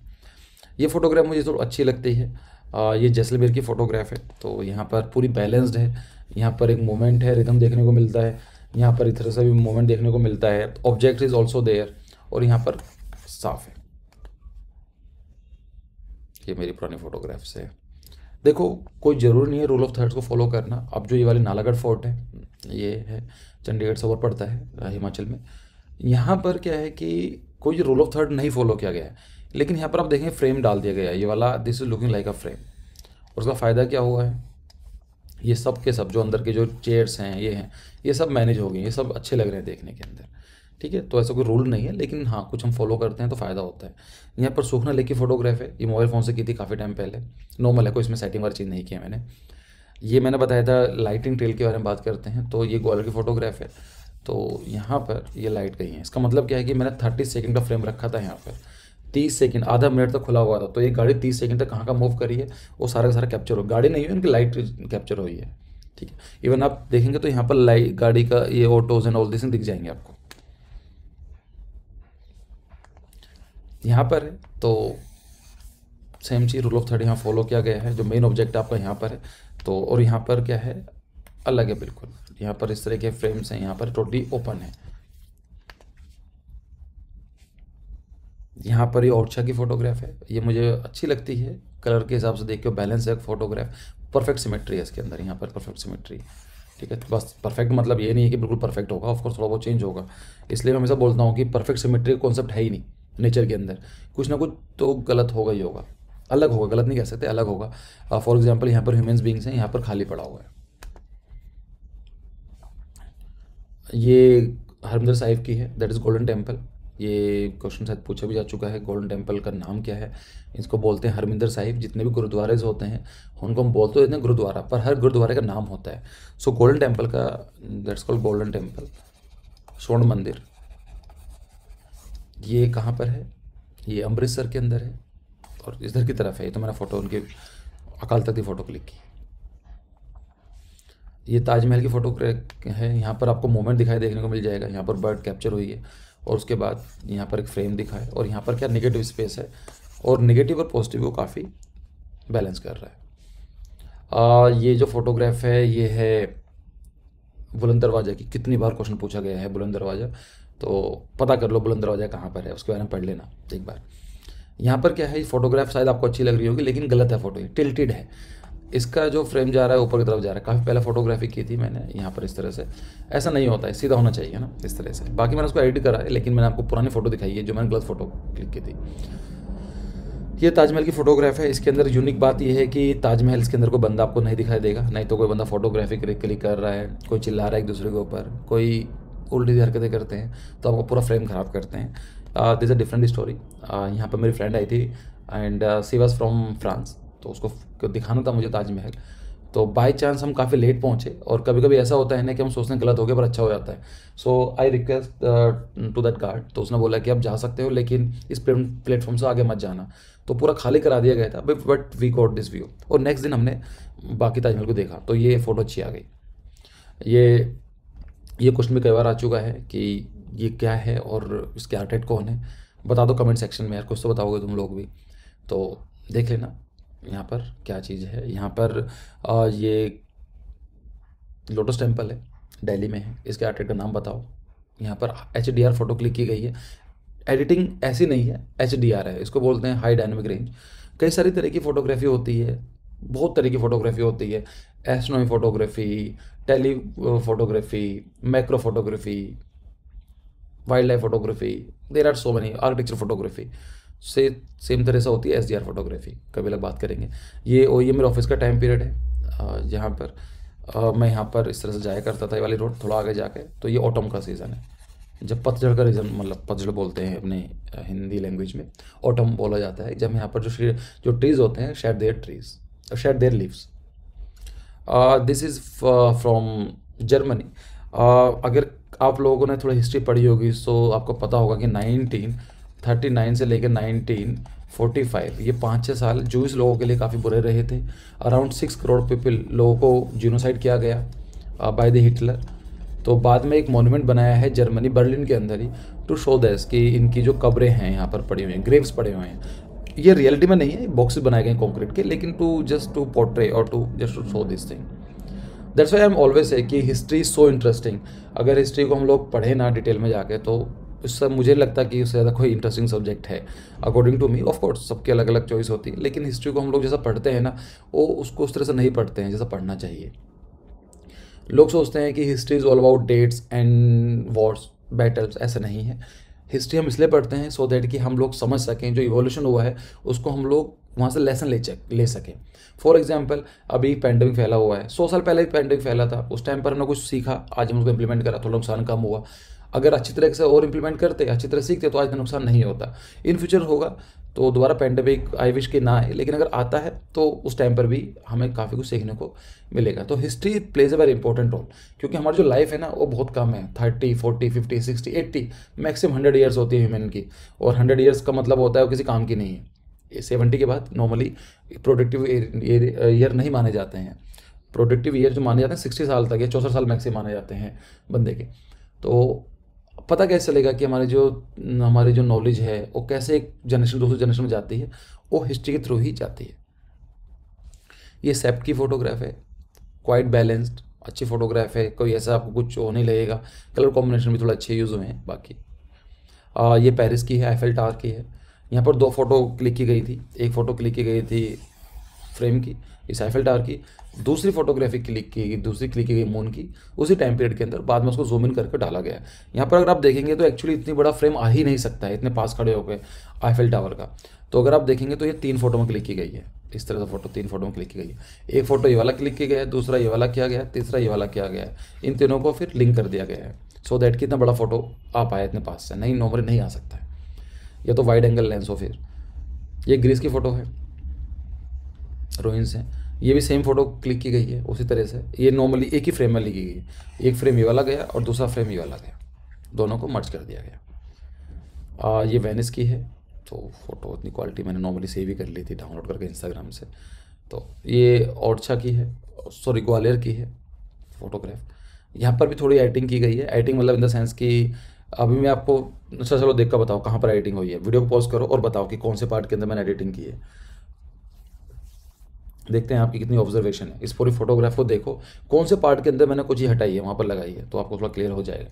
ये फोटोग्राफ मुझे थोड़ी तो अच्छी लगती है आ, ये जैसलमेर की फ़ोटोग्राफ है तो यहाँ पर पूरी बैलेंस्ड है यहाँ पर एक मोमेंट है रिदम देखने को मिलता है यहाँ पर इधर से भी मोमेंट देखने को मिलता है ऑब्जेक्ट इज़ ऑल्सो देयर और यहाँ पर साफ है ये मेरी पुरानी फोटोग्राफ्स है देखो कोई ज़रूरी नहीं है रूल ऑफ थर्ड्स को फॉलो करना अब जो ये वाले नालागढ़ फोर्ट है ये है चंडीगढ़ से ऊपर पड़ता है हिमाचल में यहाँ पर क्या है कि कोई रूल ऑफ थर्ड नहीं फॉलो किया गया है लेकिन यहाँ पर आप देखें फ्रेम डाल दिया गया है ये वाला this is looking like a frame और उसका फ़ायदा क्या हुआ है ये सब के सब जो अंदर के जो चेयर्स हैं ये हैं ये सब मैनेज हो गए ये सब अच्छे लग रहे हैं देखने के अंदर ठीक है तो ऐसा कोई रूल नहीं है लेकिन हाँ कुछ हम फॉलो करते हैं तो फ़ायदा होता है यहाँ पर सुखना लेक की फोटोग्राफ है ये मोबाइल फ़ोन से की थी काफ़ी टाइम पहले नॉर्मल है कोई इसमें सेटिंग वाली चीज़ नहीं किया मैंने ये मैंने बताया था लाइटिंग ट्रेल के बारे में बात करते हैं तो ये ग्वालियर की फ़ोटोग्राफ है तो यहाँ पर ये लाइट गई है इसका मतलब क्या है कि मैंने थर्टी सेकेंड का फ्रेम रखा था यहाँ पर तीस सेकेंड आधा मिनट तक खुला हुआ था तो ये गाड़ी तीस सेकंड तक कहाँ का मूव करी है वो सारा का सारा कैप्चर हो गाड़ी नहीं हुई उनकी लाइट कैप्चर हुई है ठीक है इवन आप देखेंगे तो यहाँ पर लाइट गाड़ी का ये ऑटोज एंड ऑल दिस दिख जाएंगे आपको यहाँ पर है तो सेम चीज़ रूल ऑफ थर्ड यहाँ फॉलो किया गया है जो मेन ऑब्जेक्ट आपका यहाँ पर है तो और यहाँ पर क्या है अलग है बिल्कुल यहाँ पर इस तरह के फ्रेम्स हैं यहाँ पर टोटली ओपन है यहाँ पर ये ओरछा की फ़ोटोग्राफ है ये मुझे अच्छी लगती है कलर के हिसाब से देख के बैलेंस है फोटोग्राफ परफेक्ट सिमेट्री है इसके अंदर यहाँ पर परफेक्ट सिमेट्री ठीक है तो बस परफेक्ट मतलब ये नहीं है कि बिल्कुल परफेक्ट होगा ऑफकोर्स थोड़ा बहुत चेंज होगा इसलिए मैं हमेशा बोलता हूँ कि परफेक्ट सिमेट्री कॉन्सेप्ट है ही नहीं नेचर के अंदर कुछ ना कुछ तो गलत होगा ही होगा अलग होगा गलत नहीं कह सकते अलग होगा फॉर एग्जाम्पल यहाँ पर ह्यूमन्स बींग्स हैं यहाँ पर खाली पड़ा हुआ है ये हरमंदर साहिब की है दैट इज़ गोल्डन टेम्पल ये क्वेश्चन शायद पूछा भी जा चुका है गोल्डन टेम्पल का नाम क्या है इसको बोलते हैं हरमिंदर साहिब जितने भी गुरुद्वारेज होते हैं उनको हम बोलते हैं गुरुद्वारा पर हर गुरुद्वारे का नाम होता है सो गोल्डन टेम्पल का दैट्स कॉल्ड गोल्डन टेम्पल स्वर्ण मंदिर ये कहाँ पर है ये अमृतसर के अंदर है और इधर की तरफ है ये तो मैंने फ़ोटो उनके अकाल तख्त की फ़ोटो क्लिक की ये ताजमहल की फ़ोटो है यहाँ पर आपको मोमेंट दिखाई देखने को मिल जाएगा यहाँ पर बर्ड कैप्चर हुई है और उसके बाद यहाँ पर एक फ्रेम दिखा है और यहाँ पर क्या निगेटिव स्पेस है और निगेटिव और पॉजिटिव को काफ़ी बैलेंस कर रहा है आ, ये जो फोटोग्राफ है ये है बुलंद दरवाज़ा की कितनी बार क्वेश्चन पूछा गया है बुलंद दरवाज़ा तो पता कर लो बुलंद दरवाजा कहाँ पर है उसके बारे में पढ़ लेना एक बार यहाँ पर क्या है ये फोटोग्राफ शायद आपको अच्छी लग रही होगी लेकिन गलत है फोटो ये टिल्टेड है इसका जो फ्रेम जा रहा है ऊपर की तरफ जा रहा है काफ़ी पहले फोटोग्राफी की थी मैंने यहाँ पर इस तरह से ऐसा नहीं होता है सीधा होना चाहिए ना इस तरह से बाकी मैंने उसको एडिट करा है लेकिन मैंने आपको पुरानी फ़ोटो दिखाई है जो मैंने गलत फ़ोटो क्लिक की थी ये ताजमहल की फोटोग्राफ है इसके अंदर यूनिक बात यह है कि ताजमहल इसके अंदर कोई बंदा आपको नहीं दिखाई देगा नहीं तो कोई बंदा फोटोग्राफी क्लिक कर रहा है कोई चिल्ला रहा है एक दूसरे के ऊपर कोई उल्टी हरकतें करते हैं तो आपको पूरा फ्रेम ख़राब करते हैं दिस अ डिफरेंट स्टोरी यहाँ पर मेरी फ्रेंड आई थी and she was from France तो उसको दिखाना था मुझे ताजमहल तो बाई चांस हम काफ़ी लेट पहुँचे और कभी कभी ऐसा होता है ना कि हम सोचने गलत हो गया पर अच्छा हो जाता है so I request to that guard तो उसने बोला कि आप जा सकते हो लेकिन इस प्लेटफॉर्म से आगे मत जाना तो पूरा खाली करा दिया गया था but we got this view और नेक्स्ट दिन हमने बाकी ताजमहल को देखा तो ये फ़ोटो अच्छी आ गई ये ये क्वेश्चन भी कई बार आ चुका है कि ये क्या है और इसके आर्टेट कौन है बता दो कमेंट सेक्शन में यार कुछ तो बताओगे तुम लोग भी तो देख लेना यहाँ पर क्या चीज़ है यहाँ पर आ, ये लोटस टेम्पल है दिल्ली में है इसके आर्टेट का नाम बताओ यहाँ पर H D R photo click की गई है एडिटिंग ऐसी नहीं है एच डी आर है इसको बोलते हैं हाई डायनेमिक रेंज कई सारी तरह की फ़ोटोग्राफी होती है बहुत तरह की फ़ोटोग्राफी होती है astronomy photography tele photography macro photography wildlife photography there are so many architecture photography से सेम तरह से होती है एस डी आर फोटोग्राफी कभी अलग बात करेंगे ये ओ ये मेरे ऑफिस का टाइम पीरियड है जहाँ पर आ, मैं यहाँ पर इस तरह से जाया करता था ये वाली रोड थोड़ा आगे जाके तो ये ऑटम का सीज़न है जब पतझड़ का रीज़न मतलब पतझड़ बोलते हैं अपने हिंदी लैंग्वेज में ऑटम बोला जाता है जब यहाँ पर जो जो ट्रीज़ होते हैं shed their trees shed their leaves this is from Germany अगर आप लोगों ने थोड़ी हिस्ट्री पढ़ी होगी सो आपको पता होगा कि नाइनटीन थर्टी नाइन से लेकर नाइनटीन फोर्टी फाइव ये पाँच छः साल जूस लोगों के लिए काफ़ी बुरे रहे थे अराउंड सिक्स करोड़ पीपल लोगों को जीनोसाइड किया गया बाय द हिटलर तो बाद में एक मोनूमेंट बनाया है जर्मनी बर्लिन के अंदर ही टू शो दैस कि इनकी जो कब्रें हैं यहाँ पर पड़ी हुई हैं ग्रेव्स पड़े हुए हैं ये रियलिटी में नहीं है बॉक्सेस बनाए गए कॉन्क्रीट के लेकिन टू जस्ट टू पोर्ट्रे और to just to show this thing that's why am always है कि हिस्ट्री सो इंटरेस्टिंग अगर हिस्ट्री को हम लोग पढ़े ना डिटेल में जाके तो उससे मुझे लगता कि उससे ज़्यादा कोई इंटरेस्टिंग सब्जेक्ट है अकॉर्डिंग टू मी ऑफकोर्स सबकी अलग अलग चॉइस होती है लेकिन हिस्ट्री को हम लोग जैसा पढ़ते हैं ना वो उसको उस तरह से नहीं पढ़ते हैं जैसा पढ़ना चाहिए लोग सोचते हैं कि history is all about dates and wars battles ऐसे नहीं है हिस्ट्री हम इसलिए पढ़ते हैं सो so दैट कि हम लोग समझ सकें जो इवोल्यूशन हुआ है उसको हम लोग वहाँ से लेसन ले चेक ले सकें फॉर एग्जाम्पल अभी पैंडमिक फैला हुआ है सौ साल पहले भी पैंडमिक फैला था उस टाइम पर हमने कुछ सीखा आज हम उसको इम्प्लीमेंट करा थोड़ा नुकसान कम हुआ अगर अच्छी तरह से और इम्प्लीमेंट करते अच्छी तरह सीखते तो आज का नुकसान नहीं होता इन फ्यूचर होगा तो दोबारा पेंडेमिक आई विश के ना आए लेकिन अगर आता है तो उस टाइम पर भी हमें काफ़ी कुछ सीखने को मिलेगा तो history plays a very important role क्योंकि हमारी जो लाइफ है ना वो बहुत कम है thirty forty fifty sixty eighty maximum hundred years होती है ह्यूमन की और हंड्रेड ईयर्स का मतलब होता है वो किसी काम की नहीं है सेवेंटी के बाद नॉर्मली प्रोडक्टिव ईयर नहीं माने जाते हैं प्रोडक्टिव ईयर जो माने जाते हैं सिक्सटी साल तक या चौसठ साल मैक्सिमम माने जाते हैं बंदे के तो पता कैसे चलेगा कि हमारे जो हमारी जो नॉलेज है वो कैसे एक जनरेशन दूसरे जनरेशन में जाती है वो हिस्ट्री के थ्रू ही जाती है ये सेप की फ़ोटोग्राफ है क्वाइट बैलेंस्ड अच्छी फोटोग्राफ है कोई ऐसा आपको कुछ हो नहीं लगेगा कलर कॉम्बिनेशन भी थोड़ा अच्छे यूज़ हुए हैं बाकी आ, ये पेरिस की है आईफेल टावर की है यहाँ पर दो फोटो क्लिक की गई थी एक फ़ोटो क्लिक की गई थी फ्रेम की इस आईफेल टावर की दूसरी फोटोग्राफी क्लिक की गई दूसरी क्लिक की गई मून की उसी टाइम पीरियड के अंदर बाद में उसको जूम इन करके डाला गया यहाँ पर अगर आप देखेंगे तो एक्चुअली इतनी बड़ा फ्रेम आ ही नहीं सकता है इतने पास खड़े हो गए आईफेल टावर का तो अगर आप देखेंगे तो ये तीन फोटो में क्लिक की गई है इस तरह से फोटो तीन फोटो में क्लिक की गई है एक फोटो ये वाला क्लिक किया गया है दूसरा ये वाला किया गया है तीसरा ये वाला किया गया है इन तीनों को फिर लिंक कर दिया गया है सो दैट कि इतना बड़ा फोटो आ पाया इतने पास से नहीं नॉर्मली नहीं आ सकता है या तो वाइड एंगल लेंस हो फिर ये ग्रीस की फ़ोटो है रोइंस हैं ये भी सेम फोटो क्लिक की गई है उसी तरह से ये नॉर्मली एक ही फ्रेम में ली गई है एक फ्रेम ये वाला गया और दूसरा फ्रेम ये वाला गया दोनों को मर्ज कर दिया गया आ, ये वेनिस की है तो फोटो उतनी क्वालिटी मैंने नॉर्मली सेव ही कर ली थी डाउनलोड करके इंस्टाग्राम से तो ये ओरछा की है सॉरी ग्वालियर की है फोटोग्राफ यहाँ पर भी थोड़ी एडिटिंग की गई है एडिटिंग मतलब इन द सेंस कि अभी मैं आपको अच्छा चलो देख कर बताओ कहाँ पर एडिटिंग हुई है वीडियो को पॉज करो और बताओ कि कौन से पार्ट के अंदर मैंने एडिटिंग की है देखते हैं आपकी कितनी ऑब्जर्वेशन है इस पूरी फोटोग्राफ को देखो कौन से पार्ट के अंदर मैंने कुछ ही हटाई है वहाँ पर लगाई है तो आपको थोड़ा क्लियर हो जाएगा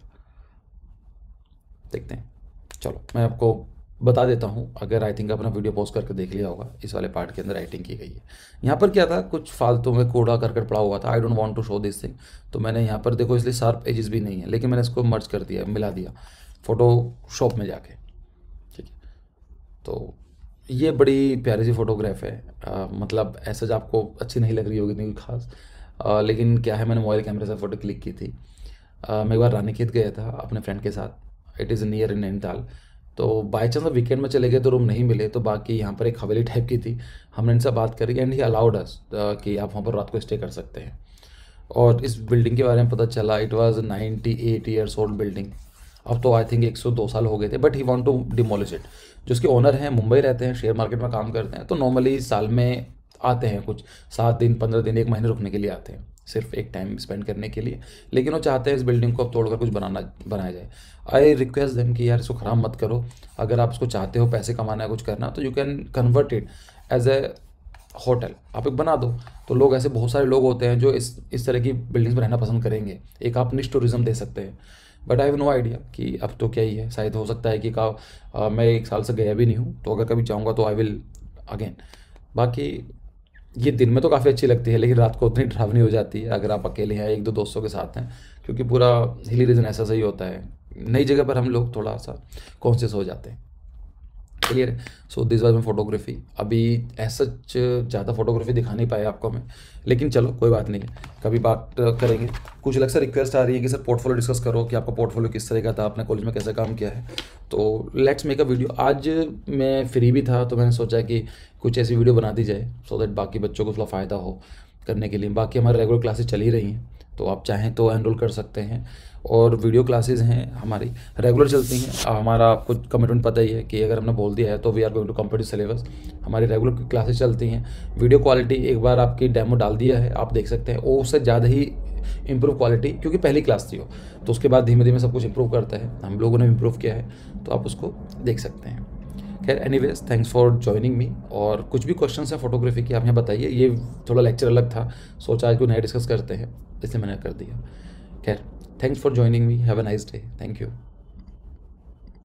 देखते हैं चलो मैं आपको बता देता हूँ अगर आई थिंक अपना वीडियो पोस्ट करके देख लिया होगा इस वाले पार्ट के अंदर राइटिंग की गई है यहाँ पर क्या था कुछ फालतू में कूड़ा करकट पड़ा हुआ था I don't want to show this thing तो मैंने यहाँ पर देखो इसलिए शार्प एजेस भी नहीं है लेकिन मैंने इसको मर्ज कर दिया मिला दिया फोटो शॉप में जाके ठीक है तो ये बड़ी प्यारी सी फ़ोटोग्राफ है आ, मतलब ऐसे जो आपको अच्छी नहीं लग रही होगी इतनी खास आ, लेकिन क्या है मैंने मोबाइल कैमरे से फ़ोटो क्लिक की थी आ, मैं एक बार रानी खेत गया था अपने फ्रेंड के साथ it is near in Nainital तो बाई चांस वीकेंड में चले गए तो रूम नहीं मिले तो बाकी यहाँ पर एक हवेली टाइप की थी हमने इनसे बात करी एंड ही अलाउड अस कि आप वहाँ पर रात को स्टे कर सकते हैं और इस बिल्डिंग के बारे में पता चला it was 98 eight years old building अब तो आई थिंक एक सौ दो साल हो गए थे but he want to demolish it जिसके ओनर हैं मुंबई रहते हैं शेयर मार्केट में काम करते हैं तो नॉर्मली साल में आते हैं कुछ सात दिन पंद्रह दिन एक महीने रुकने के लिए आते हैं सिर्फ एक टाइम स्पेंड करने के लिए लेकिन वो चाहते हैं इस बिल्डिंग को अब तोड़कर कुछ बनाना बनाया जाए आई रिक्वेस्ट देम कि यार इसको ख़राब मत करो अगर आप इसको चाहते हो पैसे कमाना है कुछ करना तो you can convert it as a hotel आप एक बना दो तो लोग ऐसे बहुत सारे लोग होते हैं जो इस इस तरह की बिल्डिंग्स में रहना पसंद करेंगे एक आप निश टूरिज़्म दे सकते हैं but I have no idea कि अब तो क्या ही है शायद हो सकता है कि का आ, मैं एक साल से गया भी नहीं हूँ तो अगर कभी जाऊँगा तो आई विल अगेन बाकी ये दिन में तो काफ़ी अच्छी लगती है लेकिन रात को उतनी ड्रावनी हो जाती है अगर आप अकेले हैं एक दो दोस्तों के साथ हैं क्योंकि पूरा हिली रीजन ऐसा सही होता है नई जगह पर हम लोग थोड़ा सा कॉन्शियस हो जाते हैं क्लियर है सो दिस वाज में फोटोग्राफी अभी ऐसा ज़्यादा फोटोग्राफी दिखा नहीं पाया आपको मैं लेकिन चलो कोई बात नहीं है कभी बात करेंगे कुछ अलग से रिक्वेस्ट आ रही है कि सर पोर्टफोलियो डिस्कस करो कि आपका पोर्टफोलियो किस तरह का था आपने कॉलेज में कैसे काम किया है तो लेट्स मेक अ वीडियो आज मैं फ्री भी था तो मैंने सोचा कि कुछ ऐसी वीडियो बना दी जाए सो दैट बाकी बच्चों को थोड़ा फ़ायदा हो करने के लिए बाकी हमारे रेगुलर क्लासेस चल ही रही हैं तो आप चाहें तो एनरोल कर सकते हैं और वीडियो क्लासेस हैं हमारी रेगुलर चलती हैं हमारा आपको कमिटमेंट पता ही है कि अगर हमने बोल दिया है तो we are going to competitive syllabus हमारी रेगुलर क्लासेस चलती हैं वीडियो क्वालिटी एक बार आपकी डेमो डाल दिया है आप देख सकते हैं वो उससे ज़्यादा ही इंप्रूव क्वालिटी क्योंकि पहली क्लास थी हो तो उसके बाद धीमे धीमे सब कुछ इंप्रूव करता है हम लोगों ने इंप्रूव किया है तो आप उसको देख सकते हैं खैर anyways thanks for joining me और कुछ भी क्वेश्चन है फोटोग्राफी के आप यहाँ बताइए ये थोड़ा लेक्चर अलग था सोचा आज को नया डिस्कस करते हैं इसलिए मैंने कर दिया खैर Thanks for joining me. Have a nice day. Thank you.